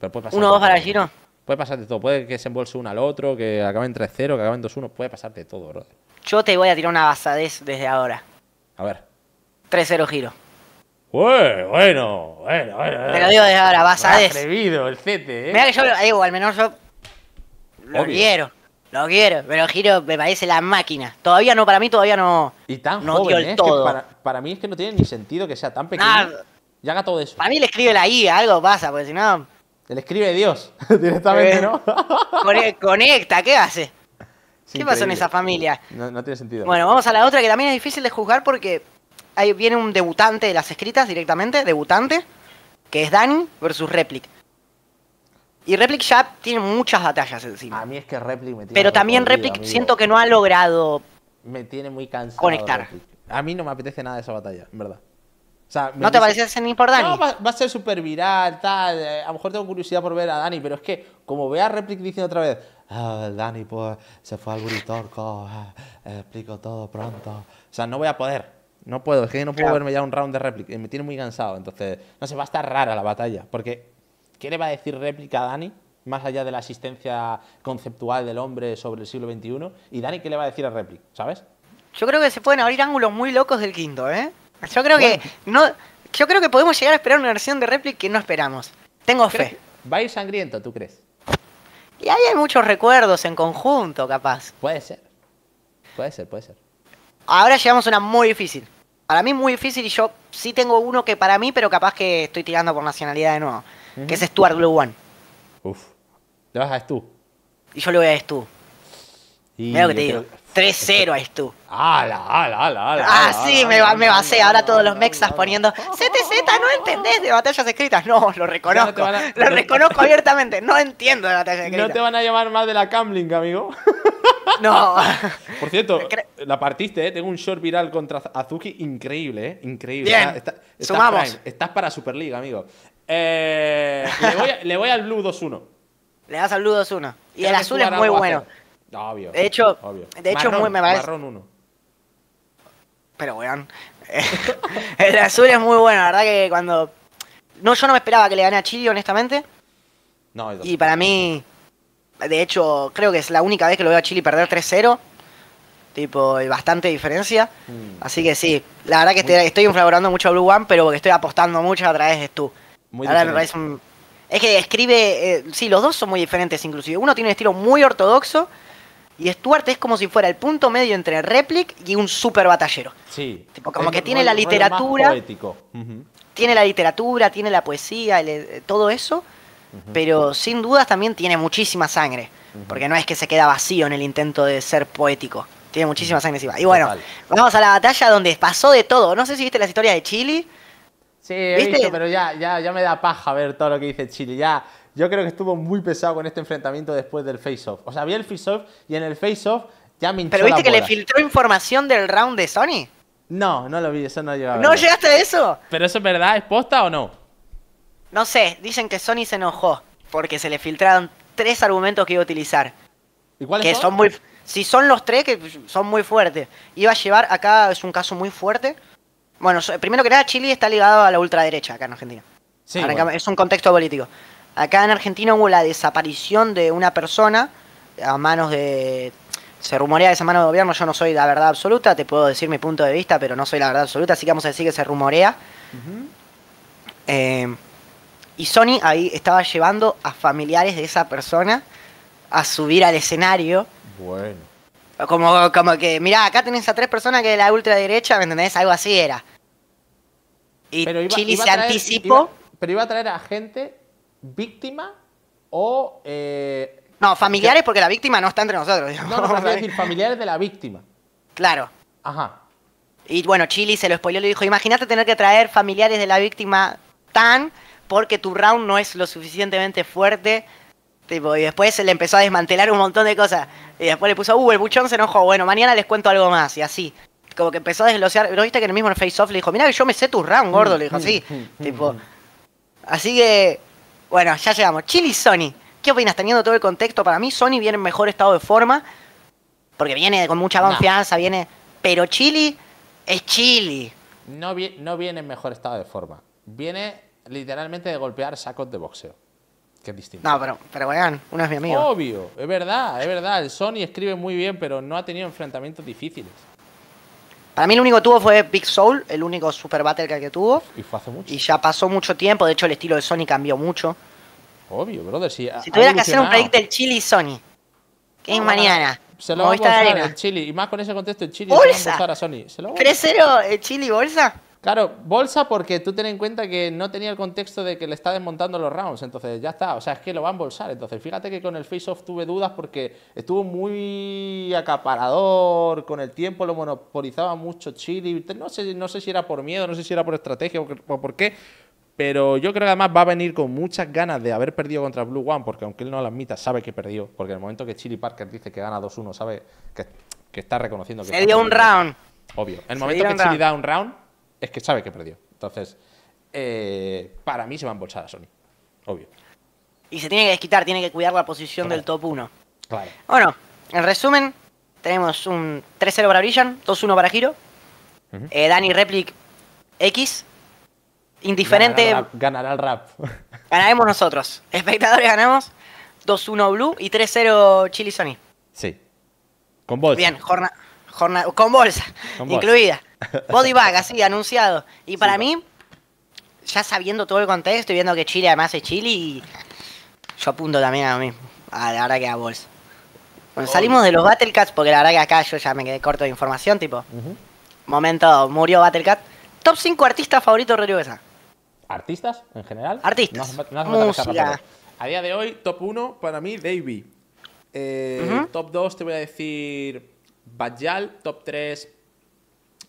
Pero ¿1-2 para Giro? Puede pasar de todo. Puede que se embolse uno al otro, que acaben 3-0, que acaben 2-1. Puede pasar de todo, bro. Yo te voy a tirar una basadez desde ahora. A ver. 3-0 giro. bueno, bueno, bueno. Te lo digo desde ahora, basadez. Atrevido el cete, eh. Mira que yo, digo, eh, al menos yo. Lo quiero. Lo quiero, pero Giro me parece la máquina. Todavía no, para mí todavía no. Y tan no joven, eh, para, mí es que no tiene ni sentido que sea tan pequeño. Ah, ya y haga todo eso. Para mí le escribe la I, algo pasa, porque si no. Se le escribe Dios directamente, eh, ¿no? conecta, ¿qué hace? ¿Qué pasa en esa familia? No, tiene sentido. Bueno, vamos a la otra que también es difícil de juzgar porque ahí viene un debutante de las escritas directamente, debutante, que es Dani versus Replic. Y Replic ya tiene muchas batallas encima. A mí es que Replic me tiene. Pero también Replic siento que no ha logrado. Me tiene muy cansado. Conectar. A mí no me apetece nada esa batalla, en verdad. ¿No te parece ni por Dani? No, va, a ser súper viral, tal. Eh, a lo mejor tengo curiosidad por ver a Dani, pero es que, como vea a diciendo otra vez, ah, Dani pues se fue al Buritorco, ah, eh, explico todo pronto. O sea, no voy a poder. No puedo, es que no puedo verme ya un round de y eh, Me tiene muy cansado, entonces, no sé, va a estar rara la batalla. Porque, ¿qué le va a decir réplica a Dani? Más allá de la asistencia conceptual del hombre sobre el siglo XXI. ¿Y Dani qué le va a decir a réplica ¿Sabes? Yo creo que se pueden abrir ángulos muy locos del quinto, ¿eh? Yo creo que no, yo creo que podemos llegar a esperar una versión de Replic que no esperamos. Tengo fe. Va a ir sangriento, ¿tú crees? Y ahí hay muchos recuerdos en conjunto, capaz. Puede ser. Puede ser, puede ser. Ahora llegamos a una muy difícil. Para mí muy difícil y yo sí tengo uno que para mí, pero capaz que estoy tirando por nacionalidad de nuevo. Que es Stuart Blue One. Uf. Lo vas a tú. Y yo lo voy a Stu. tú. Mira lo que te digo. 3-0 a tú Ala, ala, ala, ala. Ah, sí, me, basé ahora todos los mexas poniendo CTZ, no entendés de batallas escritas. No, lo reconozco. Lo reconozco abiertamente. No entiendo de batallas escritas. No te van a llamar más de la cambling, amigo. No. Por cierto, la partiste, ¿eh? Tengo un short viral contra Azuki increíble, ¿eh? Increíble. Bien. estás Sumamos. estás para Superliga, amigo. Eh, le, voy, al Blue 2-1. Le das al Blue 2-1. Y el azul es muy bueno. Obvio. De hecho, De hecho muy me parece. Pero weón. el azul es muy bueno, la verdad que cuando. No, yo no me esperaba que le gane a Chile, honestamente. No, Y para mí. De hecho, creo que es la única vez que lo veo a Chile perder 3-0. Tipo, hay bastante diferencia. Mm. Así que sí, la verdad que estoy, estoy mucho a Blue One, pero porque estoy apostando mucho a través de tú Es que escribe. Eh, sí, los dos son muy diferentes, inclusive. Uno tiene un estilo muy ortodoxo y Stuart es como si fuera el punto medio entre Replic y un super batallero. Sí. como que tiene la literatura. poético. Tiene la literatura, tiene la poesía, eh, todo eso. Pero sin dudas también tiene muchísima sangre. Porque no es que se queda vacío en el intento de ser poético. Tiene muchísima sangre encima. Y bueno, vamos a la batalla donde pasó de todo. No sé si viste la historia de Chile. Sí, he visto, pero ya, ya, me da paja ver todo lo que dice Chile. Ya, yo creo que estuvo muy pesado con este enfrentamiento después del face-off. O sea, vi el face-off y en el face-off ya me ¿Pero viste que le filtró información del round de Sony? No, no lo vi, eso no llegaba. ¿No llegaste a eso? ¿Pero eso es verdad? ¿Es posta o no? No sé, dicen que Sony se enojó porque se le filtraron tres argumentos que iba a utilizar. ¿Y cuáles que son? muy, si son los tres, que son muy fuertes. Iba a llevar, acá es un caso muy fuerte. Bueno, primero que nada, Chile está ligado a la ultraderecha acá en Argentina. Sí, Es un contexto político. Acá en Argentina hubo la desaparición de una persona a manos de... Se rumorea de esa mano de gobierno, yo no soy la verdad absoluta, te puedo decir mi punto de vista, pero no soy la verdad absoluta, así que vamos a decir que se rumorea. Eh, y Sony ahí estaba llevando a familiares de esa persona a subir al escenario. Bueno. Como, que, mirá, acá tenés a tres personas que de la ultraderecha, ¿me entendés? Algo así era. Y se anticipó. pero iba a traer a gente víctima o... Eh, no, familiares porque la víctima no está entre nosotros. No, no, no decir familiares de la víctima. Claro. Ajá. Y bueno, Chili se lo spoiló y le dijo, imagínate tener que traer familiares de la víctima tan porque tu round no es lo suficientemente fuerte. Tipo, y después se le empezó a desmantelar un montón de cosas. Y después le puso, uh, el buchón se enojó, bueno, mañana les cuento algo más. Y así. Como que empezó a desglosear. ¿No viste que en el mismo Face Off le dijo, mira que yo me sé tu round, gordo. Le dijo, mm. sí. tipo. Así que bueno, ya llegamos. Chili y Sony. ¿Qué opinas? Teniendo todo el contexto, para mí Sony viene en mejor estado de forma. Porque viene con mucha confianza, viene. Pero Chili es Chili. No, no viene en mejor estado de forma. Viene literalmente de golpear sacos de boxeo. Que es distinto. No, pero, pero vean, uno es mi amigo. Obvio, es verdad, es verdad. El Sony escribe muy bien, pero no ha tenido enfrentamientos difíciles. Para mí el único que tuvo fue Big Soul, el único Super Battle que tuvo. Y fue hace mucho. Y ya pasó mucho tiempo, de hecho el estilo de Sony cambió mucho. Obvio, brother. Si, si tuviera que hacer un proyecto del Chili y Sony, ¿qué es mañana? Se lo voy a hacer el Chili, y más con ese contexto el Chili. ¡Bolsa! Se lo a a Sony. 3 el eh, Chili y bolsa. Claro, bolsa porque tú ten en cuenta que no tenía el contexto de que le está desmontando los rounds, entonces ya está, o sea, es que lo va a embolsar. Entonces, fíjate que con el face-off tuve dudas porque estuvo muy acaparador, con el tiempo lo monopolizaba mucho Chile, no sé, no sé si era por miedo, no sé si era por estrategia o por qué, pero yo creo que además va a venir con muchas ganas de haber perdido contra Blue One, porque aunque él no lo admita, sabe que perdió, porque en el momento que Chili Parker dice que gana 2-1, sabe que, está reconociendo que... Se dio un round. Obvio. En el momento que da un round es que sabe que perdió. Entonces, eh, para mí se va a embolsar a Sony, obvio. Y se tiene que desquitar, tiene que cuidar la posición del top 1. Claro. Bueno, en resumen, tenemos un 3-0 para Brilliant, 2-1 para Giro. Eh, Dani Replic X. Indiferente. Ganará, el rap. Ganaremos nosotros. Espectadores ganamos. 2-1 Blue y 3-0 Chili Sony. Sí. Con voz. Bien, jornada con bolsa, incluida. Body bag, así, anunciado. Y para mí, ya sabiendo todo el contexto y viendo que Chile además es Chile, yo apunto también a mí a la verdad que a bolsa. Bueno, salimos de los Battlecats porque la verdad que acá yo ya me quedé corto de información, tipo. Momento, murió Battlecat. Top 5 artistas favoritos de ¿Artistas en general? Artistas. Música. A día de hoy, top 1 para mí, Davey. Eh, top 2 te voy a decir Bajal, top 3,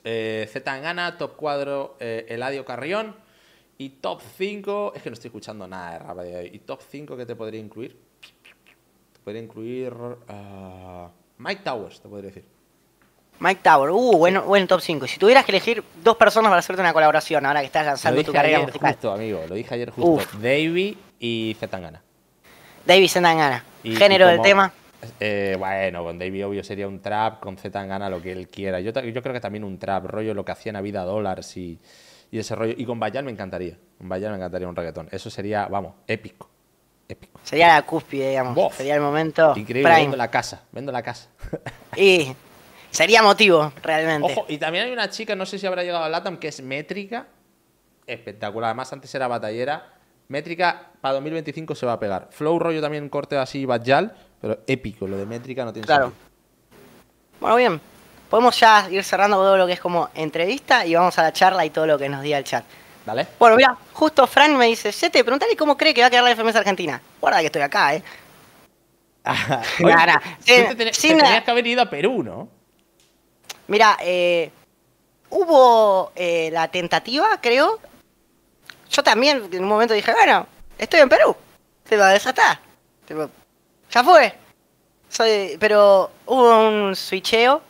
eh, Zetangana, top 4, eh, Eladio Carrión. Y top 5, es que no estoy escuchando nada de rap de hoy. ¿Y top 5 que te podría incluir? Te podría incluir. Ah, Mike Towers, te podría decir. Mike Towers, uh, bueno, bueno, top 5. Si tuvieras que elegir dos personas para hacerte una colaboración ahora que estás lanzando tu carrera Justo, amigo, lo dije ayer justo. Davy Davey y Zetangana. Davey Zetangana. Zangana, Género del tema. Eh, bueno, con David Obvio sería un trap, con Z gana lo que él quiera. Yo, yo creo que también un trap, rollo lo que hacía Vida Dollars y, y ese rollo. Y con Bayal me encantaría. Con Bayal me encantaría un reggaetón. Eso sería, vamos, épico. Sería la cúspide, digamos. Sería el momento. Increíble, vendo la casa. Vendo la casa. y sería motivo, realmente. Ojo, y también hay una chica, no sé si habrá llegado a Latam, que es métrica. Espectacular. Además, antes era batallera Métrica para 2025 se va a pegar. Flow rollo también corte así, Bajal, pero épico. Lo de métrica no tiene claro. sentido. Bueno, bien. Podemos ya ir cerrando todo lo que es como entrevista y vamos a la charla y todo lo que nos diga el chat. ¿Vale? Bueno, mira, justo Fran me dice, Sete, preguntale cómo cree que va a quedar la FMS Argentina. Guarda que estoy acá, eh. Oye, tenías que haber ido a Perú, ¿no? Mira, eh, hubo eh, la tentativa, creo, yo también en un momento dije, bueno, estoy en Perú, te va a desatar. ya fue. pero hubo un switcheo.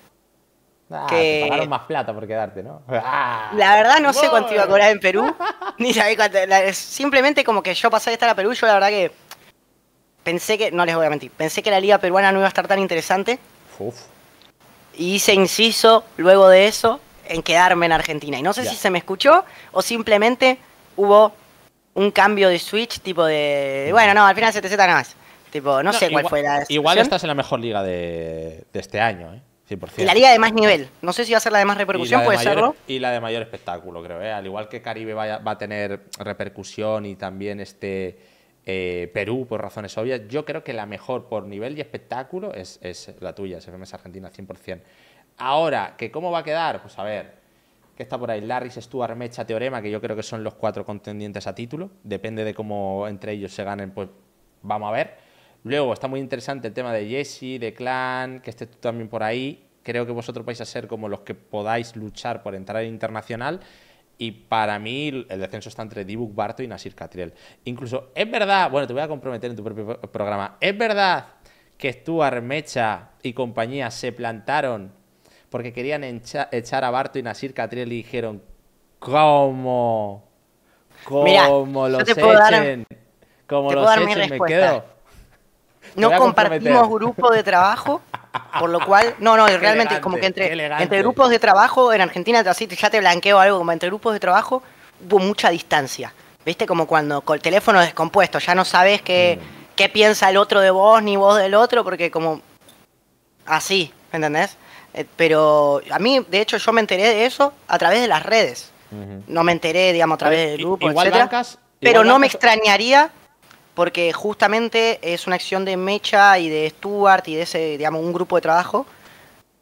Ah, que... más plata por quedarte, ¿no? Ah. la verdad no sé cuánto iba a cobrar en Perú. ni cuánto. simplemente como que yo pasé de estar a Perú, yo la verdad que pensé que, no les voy a mentir, pensé que la liga peruana no iba a estar tan interesante. Y hice inciso luego de eso en quedarme en Argentina. Y no sé si se me escuchó o simplemente hubo un cambio de Switch, tipo de. Bueno, no, al final se seta nada más. Tipo, no, sé cuál fue la. Igual estás en la mejor liga de, este año, ¿eh? 100%. Y la liga de más nivel. No sé si va a ser la de más repercusión, puede serlo. Y la de mayor espectáculo, creo. ¿eh? Al igual que Caribe va a, tener repercusión y también este eh, Perú, por razones obvias, yo creo que la mejor por nivel y espectáculo es, es la tuya, es FMS Argentina, 100%. Ahora, ¿que ¿cómo va a quedar? Pues a ver, que está por ahí, Larry, Stuart, Mecha, Teorema, que yo creo que son los cuatro contendientes a título. Depende de cómo entre ellos se ganen, pues vamos a ver. Luego está muy interesante el tema de Jesse, de Clan, que esté también por ahí. Creo que vosotros vais a ser como los que podáis luchar por entrar en internacional. Y para mí el descenso está entre Dibuk, Barto y Nasir Catriel. Incluso, es verdad, bueno, te voy a comprometer en tu propio programa, es verdad que Stuart, Mecha y compañía se plantaron porque querían echar a Barto y Nasir Catriel y dijeron, ¿cómo? ¿Cómo los echen? ¿Cómo los echen? Me quedo. No compartimos grupo de trabajo, por lo cual, no, no, realmente es como que entre, entre grupos de trabajo en Argentina, así ya te blanqueo algo, como entre grupos de trabajo hubo mucha distancia. ¿Viste? Como cuando con el teléfono descompuesto, ya no sabes qué, mm. qué piensa el otro de vos ni vos del otro, porque como así, ¿entendés? Eh, pero a mí, de hecho, yo me enteré de eso a través de las redes. No me enteré, digamos, a través del grupo, igual bancas, pero no me extrañaría porque justamente es una acción de Mecha y de Stuart y de ese, digamos, un grupo de trabajo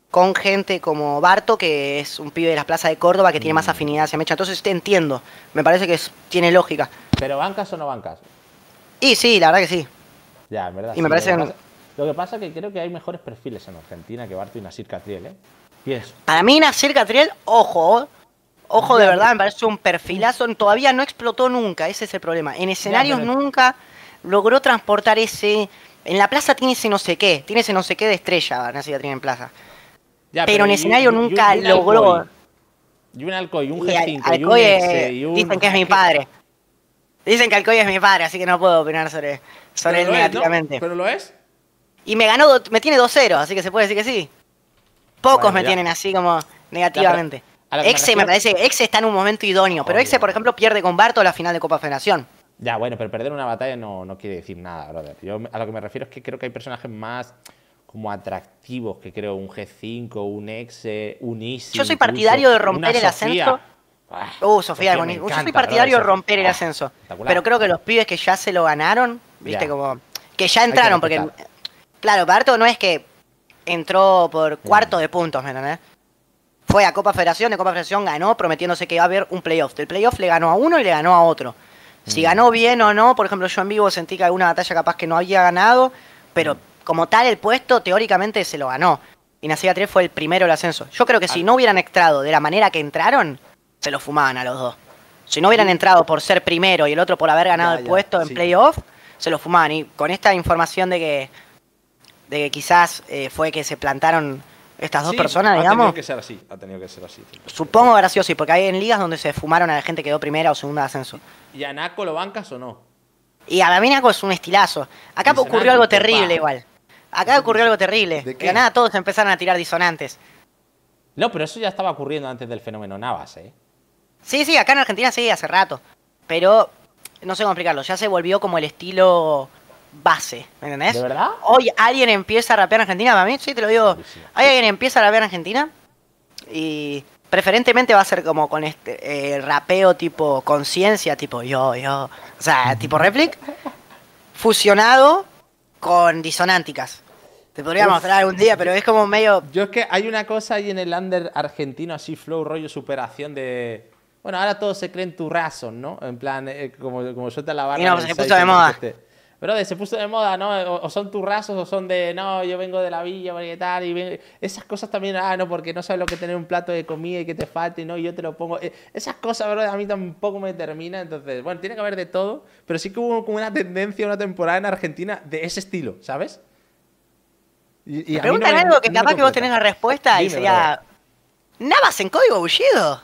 con gente como Barto, que es un pibe de las plazas de Córdoba que tiene más mm. afinidad hacia Mecha. Entonces te entiendo, me parece que tiene lógica. ¿Pero bancas o no bancas? Y sí, la verdad que sí. Ya, en verdad. Y me parece... Lo que pasa es que creo que hay mejores perfiles en Argentina que Barto y Nasir Catriel, ¿eh? Para mí Nasir Catriel, ojo, ojo de verdad, me parece un perfilazo, todavía no explotó nunca, ese es el problema. En escenarios nunca logró transportar ese... En la plaza tiene ese no sé qué, tiene ese no sé qué de estrella Nasir Catriel en plaza. pero, en escenario nunca logró... Y un Alcoy, un G5, un, Dicen que es mi padre. Dicen que Alcoy es mi padre, así que no puedo opinar sobre, sobre él ¿Pero lo es? Y me ganó, me tiene 2-0, así que se puede decir que sí. Pocos me tienen así como negativamente. Exe me, parece, Exe está en un momento idóneo, pero Exe, por ejemplo, pierde con Barto la final de Copa Federación. Ya, bueno, pero perder una batalla no, no quiere decir nada, brother. Yo a lo que me refiero es que creo que hay personajes más como atractivos que creo un G5, un Exe, un Easy. Yo soy partidario de romper el ascenso. Ah, uh, Sofía, yo soy partidario de romper el ascenso. Pero creo que los pibes que ya se lo ganaron, viste, como. que ya entraron, porque Claro, Barto no es que entró por cuarto de puntos, ¿me Fue a Copa Federación, de Copa Federación ganó prometiéndose que iba a haber un playoff. El playoff le ganó a uno y le ganó a otro. Si mm. ganó bien o no, por ejemplo, yo en vivo sentí que alguna batalla capaz que no había ganado, pero mm. como tal el puesto teóricamente se lo ganó. Y Naciga 3 fue el primero el ascenso. Yo creo que si ah. no hubieran entrado de la manera que entraron, se lo fumaban a los dos. Si no hubieran entrado por ser primero y el otro por haber ganado el puesto en playoff, se lo fumaban. Y con esta información de que de que quizás eh, fue que se plantaron estas dos personas, digamos. Ha tenido que ser así, ha tenido que ser así. Supongo que sí, porque hay en ligas donde se fumaron a la gente que quedó primera o segunda de ascenso. ¿Y a Naco lo bancas o no? Y a mí Naco es un estilazo. Acá ocurrió ah, algo terrible igual. Acá ocurrió algo terrible. ¿De, nada todos empezaron a tirar disonantes. No, pero eso ya estaba ocurriendo antes del fenómeno Navas, ¿eh? Sí, sí, acá en Argentina sí, hace rato. Pero, no sé cómo explicarlo, ya se volvió como el estilo base, ¿me ¿De verdad? Hoy alguien empieza a rapear en Argentina, para mí, sí, te lo digo, hay alguien empieza a rapear en Argentina y preferentemente va a ser como con este eh, rapeo tipo conciencia, tipo yo, yo, o sea, tipo replic, fusionado con disonánticas. Te podría mostrar algún día, pero es como medio... Yo es que hay una cosa ahí en el under argentino, así flow, rollo superación de... Bueno, ahora todos se creen tu razón, ¿no? En plan, eh, como, suelta la barra... Y no, se puso de moda. Brother, se puso de moda, ¿no? O, son tus turrazos, o son de, no, yo vengo de la villa, y tal, y esas cosas también, ah, no, porque no sabes lo que tener un plato de comida y que te falte, ¿no? Y yo te lo pongo. Eh, esas cosas, bro, a mí tampoco me termina, entonces, bueno, tiene que haber de todo, pero sí que hubo como una tendencia, una temporada en Argentina de ese estilo, ¿sabes? Y, preguntan algo que capaz que vos tenés la respuesta y sería, ¿Navas en código bullido?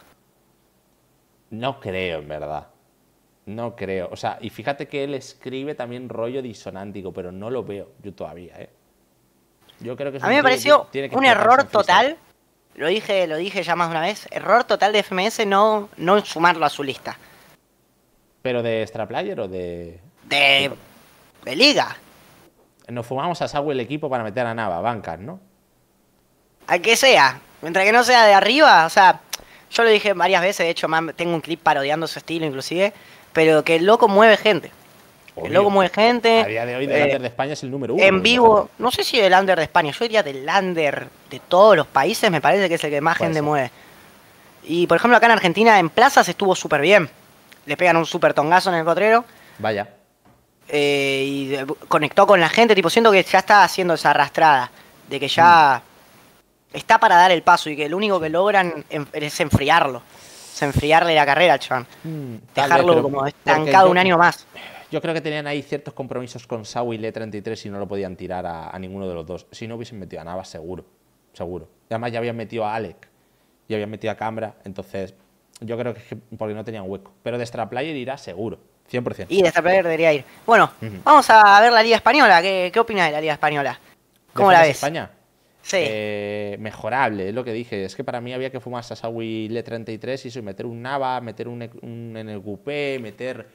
No creo, en verdad. No creo. O sea, y fíjate que él escribe también rollo disonántico, pero no lo veo yo todavía, ¿eh? Yo creo que... A mí me pareció un error total. Lo dije, lo dije ya más de una vez. Error total de FMS no, no sumarlo a su lista. ¿Pero de extra player o de...? De... De liga. Nos fumamos a Saw el equipo para meter a Nava, bancas, ¿no? A que sea. Mientras que no sea de arriba, o sea... Yo lo dije varias veces, de hecho, tengo un clip parodiando su estilo inclusive pero que el loco mueve gente. El loco mueve gente. A de hoy, el lander eh, de España es el número uno. En vivo, no sé si el lander de España, yo diría del lander de todos los países, me parece que es el que más gente mueve. Y por ejemplo, acá en Argentina, en plazas estuvo súper bien. Le pegan un súper tongazo en el potrero. Vaya. Eh, y conectó con la gente, tipo, siento que ya está haciendo esa arrastrada, de que ya mm. está para dar el paso y que lo único que logran es enfriarlo enfriarle la carrera al chaval. Mm, Dejarlo como estancado un año más. Yo creo que tenían ahí ciertos compromisos con Sau y Le33 y no lo podían tirar a, ninguno de los dos. Si no hubiesen metido a Navas, seguro. Seguro. además ya habían metido a Alec y habían metido a Cambra, entonces yo creo que es porque no tenían hueco. Pero de Extra Player irá seguro. 100%. Y de player debería ir. Bueno, vamos a ver la Liga Española. ¿Qué, opinas de la Liga Española? ¿Cómo la ves? España? Eh, mejorable. Es lo que dije. Es que para mí había que fumar Sasawi L33 y eso, meter un Nava, meter un, en el meter.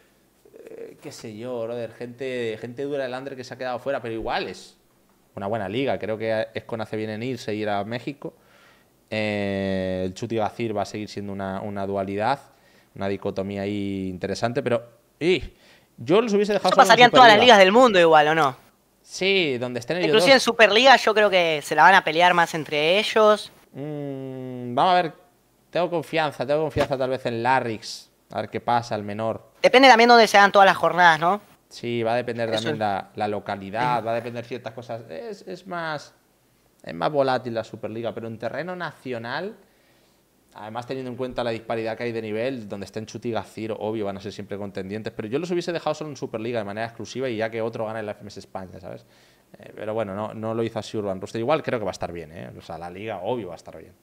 Eh, qué sé yo, brother, gente, gente dura del Andre que se ha quedado fuera, pero igual es una buena liga. Creo que Escon hace bien en irse ir a México. Eh, el Chuti Bacir va a seguir siendo una, dualidad, una dicotomía ahí interesante, pero. Yo los hubiese dejado. Eso todas las ligas del mundo, igual, ¿o no? Sí, donde estén ellos. Inclusive en Superliga yo creo que se la van a pelear más entre ellos. Mm, vamos a ver. Tengo confianza, tengo confianza tal vez en Larrix. A ver qué pasa, al menor. Depende también de dónde se hagan todas las jornadas, ¿no? Sí, va a depender también de la, localidad, va a depender ciertas cosas. Es, más. Es más volátil la Superliga, pero en terreno nacional. Además, teniendo en cuenta la disparidad que hay de nivel, donde estén Chuti y obvio, van a ser siempre contendientes. Pero yo los hubiese dejado solo en Superliga de manera exclusiva y ya que otro gana en la FMS España, ¿sabes? Eh, pero bueno, no, no lo hizo así Urban Rust. Igual creo que va a estar bien, ¿eh? O sea, la liga, obvio, va a estar bien.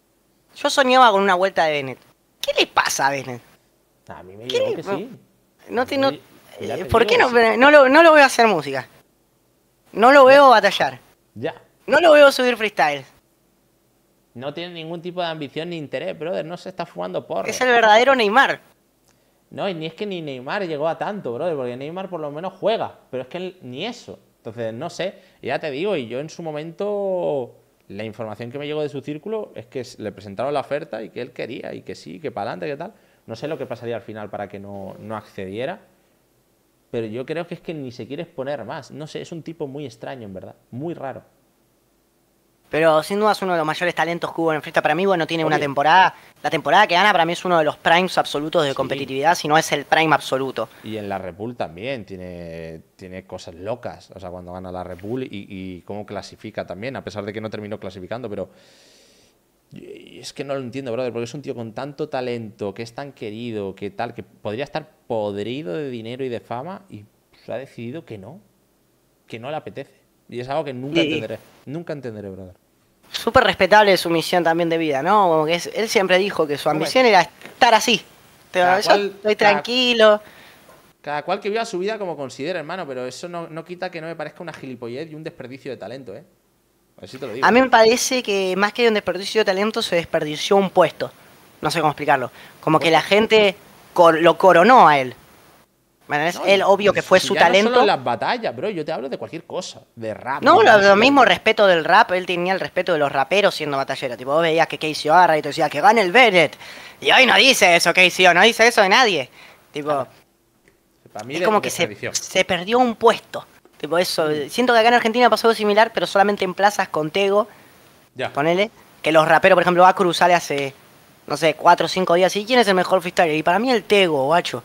Yo soñaba con una vuelta de Bennett. ¿Qué le pasa a Bennett? A mí me dijo que sí. No no, eh, ¿Por qué no, lo, no lo veo hacer música? No lo veo batallar. Ya. No lo veo subir freestyle. No tiene ningún tipo de ambición ni interés, brother. No se está fumando por. Es el verdadero Neymar. No, y ni es que ni Neymar llegó a tanto, brother, porque Neymar por lo menos juega, pero es que él, ni eso. Entonces, no sé, ya te digo, y yo en su momento, la información que me llegó de su círculo es que le presentaron la oferta y que él quería, y que sí, que para adelante, que tal. No sé lo que pasaría al final para que no, no accediera, pero yo creo que es que ni se quiere exponer más. No sé, es un tipo muy extraño, en verdad, muy raro. Pero sin duda es uno de los mayores talentos que hubo en freestyle. Para mí, bueno, tiene una temporada. La temporada que gana para mí es uno de los primes absolutos de competitividad, si no es el prime absoluto. Y en la Repul también tiene, tiene cosas locas. O sea, cuando gana la Repul y, y cómo clasifica también, a pesar de que no terminó clasificando, pero. Es que no lo entiendo, brother, porque es un tío con tanto talento, que es tan querido, que tal, que podría estar podrido de dinero y de fama y ha decidido que no, que no le apetece. Y es algo que nunca entenderé, nunca entenderé, brother súper respetable su misión también de vida, ¿no? Como que él siempre dijo que su ambición era estar así. estoy tranquilo. Cada cual que viva su vida como considera, hermano, pero eso no, no quita que no me parezca una gilipollez y un desperdicio de talento, ¿eh? A, te lo digo. a mí me parece que más que un desperdicio de talento, se desperdició un puesto. No sé cómo explicarlo. Como que la gente lo coronó a él es el obvio que fue su talento. No las batallas, bro, yo te hablo de cualquier cosa, de rap. No, lo, mismo respeto del rap, él tenía el respeto de los raperos siendo batallero. Tipo, vos veías que Casey O'Hara y te decía que gane el Bennett. Y hoy no dice eso Casey o no dice eso de nadie. Tipo, es como que se, perdió un puesto. Tipo, eso. Mm. Siento que acá en Argentina pasó algo similar, pero solamente en plazas con Tego. Ya. Ponele. Que los raperos, por ejemplo, a sale hace, no sé, cuatro o cinco días. ¿Y quién es el mejor freestyle, Y para mí el Tego, guacho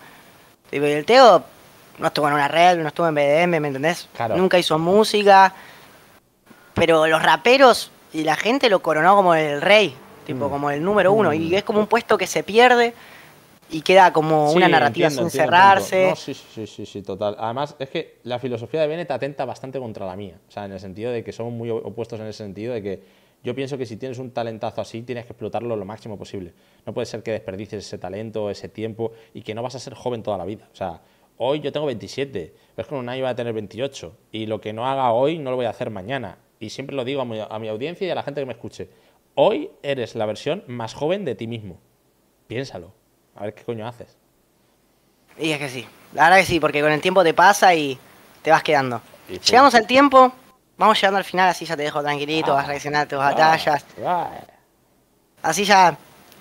el Teo no estuvo en una red, no estuvo en BDM, ¿me entendés? Nunca hizo música. Pero los raperos y la gente lo coronó como el rey, tipo, mm. como el número uno. Y mm. es como un puesto que se pierde y queda como una narrativa sin cerrarse. sí, sí, sí, sí, total. Además, es que la filosofía de Benet atenta bastante contra la mía. O sea, en el sentido de que somos muy opuestos en el sentido de que yo pienso que si tienes un talentazo así, tienes que explotarlo lo máximo posible. No puede ser que desperdicies ese talento, ese tiempo y que no vas a ser joven toda la vida. O sea, hoy yo tengo 27, pero es que en un año voy a tener 28 y lo que no haga hoy no lo voy a hacer mañana. Y siempre lo digo a mi, audiencia y a la gente que me escuche. Hoy eres la versión más joven de ti mismo. Piénsalo. A ver qué coño haces. Y es que sí. La verdad que sí, porque con el tiempo te pasa y te vas quedando. Llegamos al tiempo. Vamos llegando al final, así ya te dejo tranquilito, vas a ah, reaccionar a tus ah, batallas. Así ya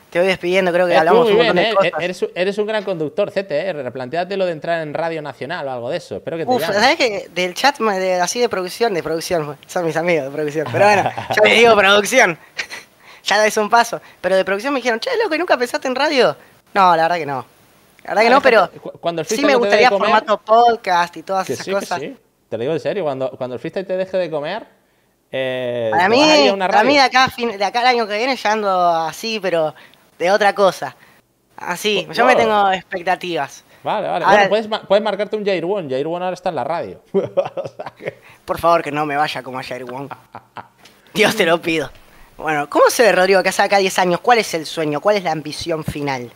te voy despidiendo, creo que hablamos un montón de eh. cosas. Eres, un gran conductor, CTR. Eh. Replanteate lo de entrar en Radio Nacional o algo de eso. Espero que te Uf, ¿sabes que Del chat, así de producción, de producción, pues, son mis amigos de producción. Pero bueno, yo les digo producción. ya dais un paso. Pero de producción me dijeron, che, loco, ¿y nunca pensaste en radio? No, la verdad que no. La verdad que no, pero cuando sí me gustaría formato podcast y todas esas cosas. Te lo digo en serio, cuando, cuando el freestyle te deje de comer. Eh, para, mí, una para mí, de acá, de acá al año que viene ya ando así, pero de otra cosa. Así, yo me tengo expectativas. Vale, vale. puedes, puedes, marcarte un Jair One. Jair ahora está en la radio. Por favor, que no me vaya como a Jair Dios te lo pido. Bueno, ¿cómo se ve Rodrigo que hace acá 10 años? ¿Cuál es el sueño? ¿Cuál es la ambición final?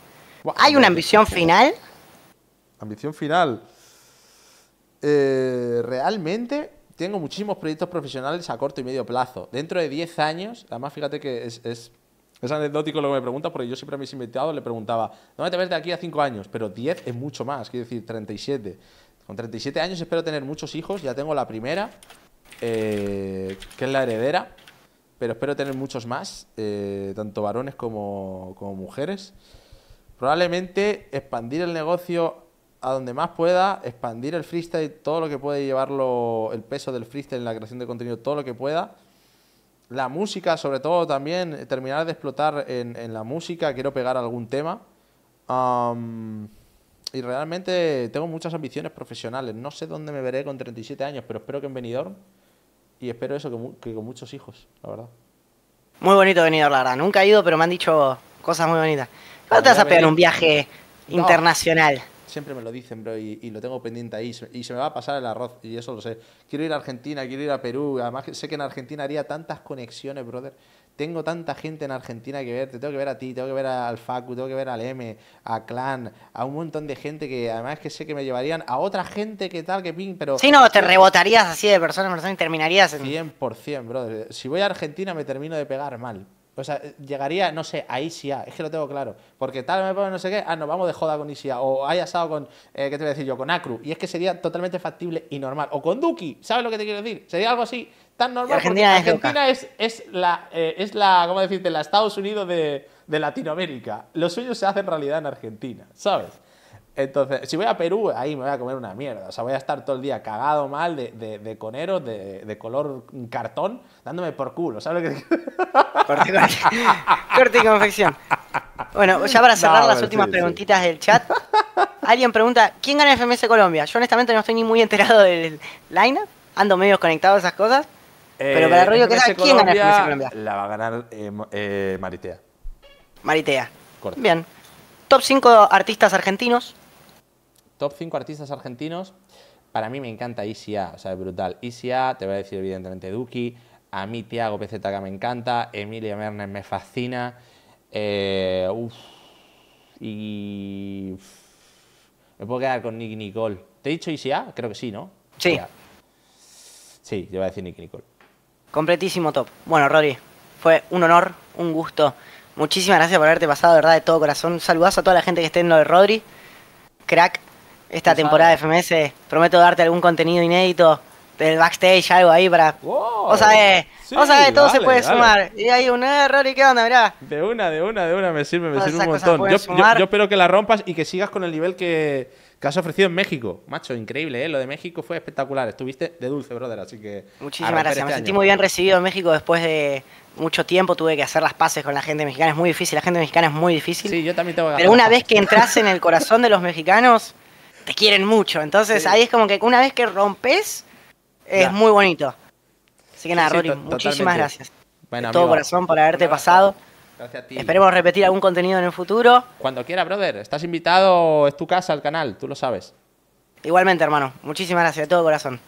¿Hay una ambición final? Ambición final. Eh, realmente tengo muchísimos proyectos profesionales a corto y medio plazo. Dentro de 10 años, además fíjate que es, es, anecdótico lo que me preguntas, porque yo siempre a mis invitados le preguntaba, me te ves de aquí a 5 años? Pero 10 es mucho más, quiero decir 37. Con 37 años espero tener muchos hijos, ya tengo la primera, eh, que es la heredera, pero espero tener muchos más, eh, tanto varones como mujeres. Probablemente expandir el negocio a donde más pueda, expandir el freestyle, todo lo que puede llevarlo, el peso del freestyle en la creación de contenido, todo lo que pueda. La música, sobre todo, también eh, terminar de explotar en, en la música, quiero pegar algún tema. y realmente tengo muchas ambiciones profesionales. No sé dónde me veré con 37 años, pero espero que en Benidorm y espero eso, que, con muchos hijos, la verdad. Muy bonito Benidorm, la verdad. Nunca he ido, pero me han dicho cosas muy bonitas. ¿Cuándo te vas a pegar un viaje internacional? siempre me lo dicen, bro, y, lo tengo pendiente ahí, y se me va a pasar el arroz, y eso lo sé. Quiero ir a Argentina, quiero ir a Perú, además sé que en Argentina haría tantas conexiones, brother. Tengo tanta gente en Argentina que ver, te tengo que ver a ti, tengo que ver al Facu, tengo que ver al M, a Clan, a un montón de gente que además que sé que me llevarían a otra gente que tal, que ping, pero... Sí, no, te rebotarías así de persona en persona y terminarías en... 100%, brother. Si voy a Argentina me termino de pegar mal, o sea, llegaría, no sé, a Isia, es que lo tengo claro. Porque tal me pone no sé qué, ah, no, vamos de joda con Isia, o haya asado con, eh, ¿qué te voy a decir yo? Con Acru. Y es que sería totalmente factible y normal. O con Duki, ¿sabes lo que te quiero decir? Sería algo así, tan normal. Argentina, Argentina es, es, la, eh, es la, ¿cómo decirte? La Estados Unidos de, de Latinoamérica. Los sueños se hacen realidad en Argentina, ¿sabes? Entonces, si voy a Perú, ahí me voy a comer una mierda. O sea, voy a estar todo el día cagado mal de, de, de conero, de, color cartón, dándome por culo. ¿Sabes lo que Corte, y confección. Bueno, ya para cerrar las últimas preguntitas del chat. Alguien pregunta, ¿quién gana FMS Colombia? Yo honestamente no estoy ni muy enterado del line Ando medio conectado a esas cosas. pero para el eh, rollo que ¿quién gana FMS Colombia? La va a ganar eh, eh, Maritea. Maritea. Bien. Top 5 artistas argentinos. Top 5 artistas argentinos. Para mí me encanta ICA, o sea, es brutal. ICA, te voy a decir evidentemente Duki. A mí Tiago PZK me encanta. Emilia Mernes me fascina. Eh, y. me puedo quedar con Nick Nicole. ¿Te he dicho ICA, Creo que sí, ¿no? Sí. Sí, te voy a decir Nick Nicole. Completísimo top. Bueno, Rodri fue un honor, un gusto. Muchísimas gracias por haberte pasado, de verdad, de todo corazón. Saludazo a toda la gente que esté en lo de Rodri. Crack, esta temporada de FMS. Prometo darte algún contenido inédito del backstage, algo ahí para. Wow. Vos sabés, todo se puede sumar. Y hay un error y qué onda, mirá. De una, de una, de una, me sirve, me sirve un montón. Yo, espero que la rompas y que sigas con el nivel que, has ofrecido en México. Macho, increíble, ¿eh? Lo de México fue espectacular. Estuviste de dulce, brother, así que. Muchísimas gracias. me este sentí muy bien recibido en México después de mucho tiempo tuve que hacer las paces con la gente mexicana. Es muy difícil, la gente mexicana es muy difícil. Sí, yo también tengo Pero una vez que entras en el corazón de los mexicanos, te quieren mucho. Entonces ahí es como que una vez que rompes, es muy bonito. Así que nada, Rory, muchísimas gracias. de todo corazón por haberte pasado. Esperemos repetir algún contenido en el futuro. Cuando quiera, brother. Estás invitado, es tu casa, al canal, tú lo sabes. Igualmente, hermano. Muchísimas gracias de todo corazón.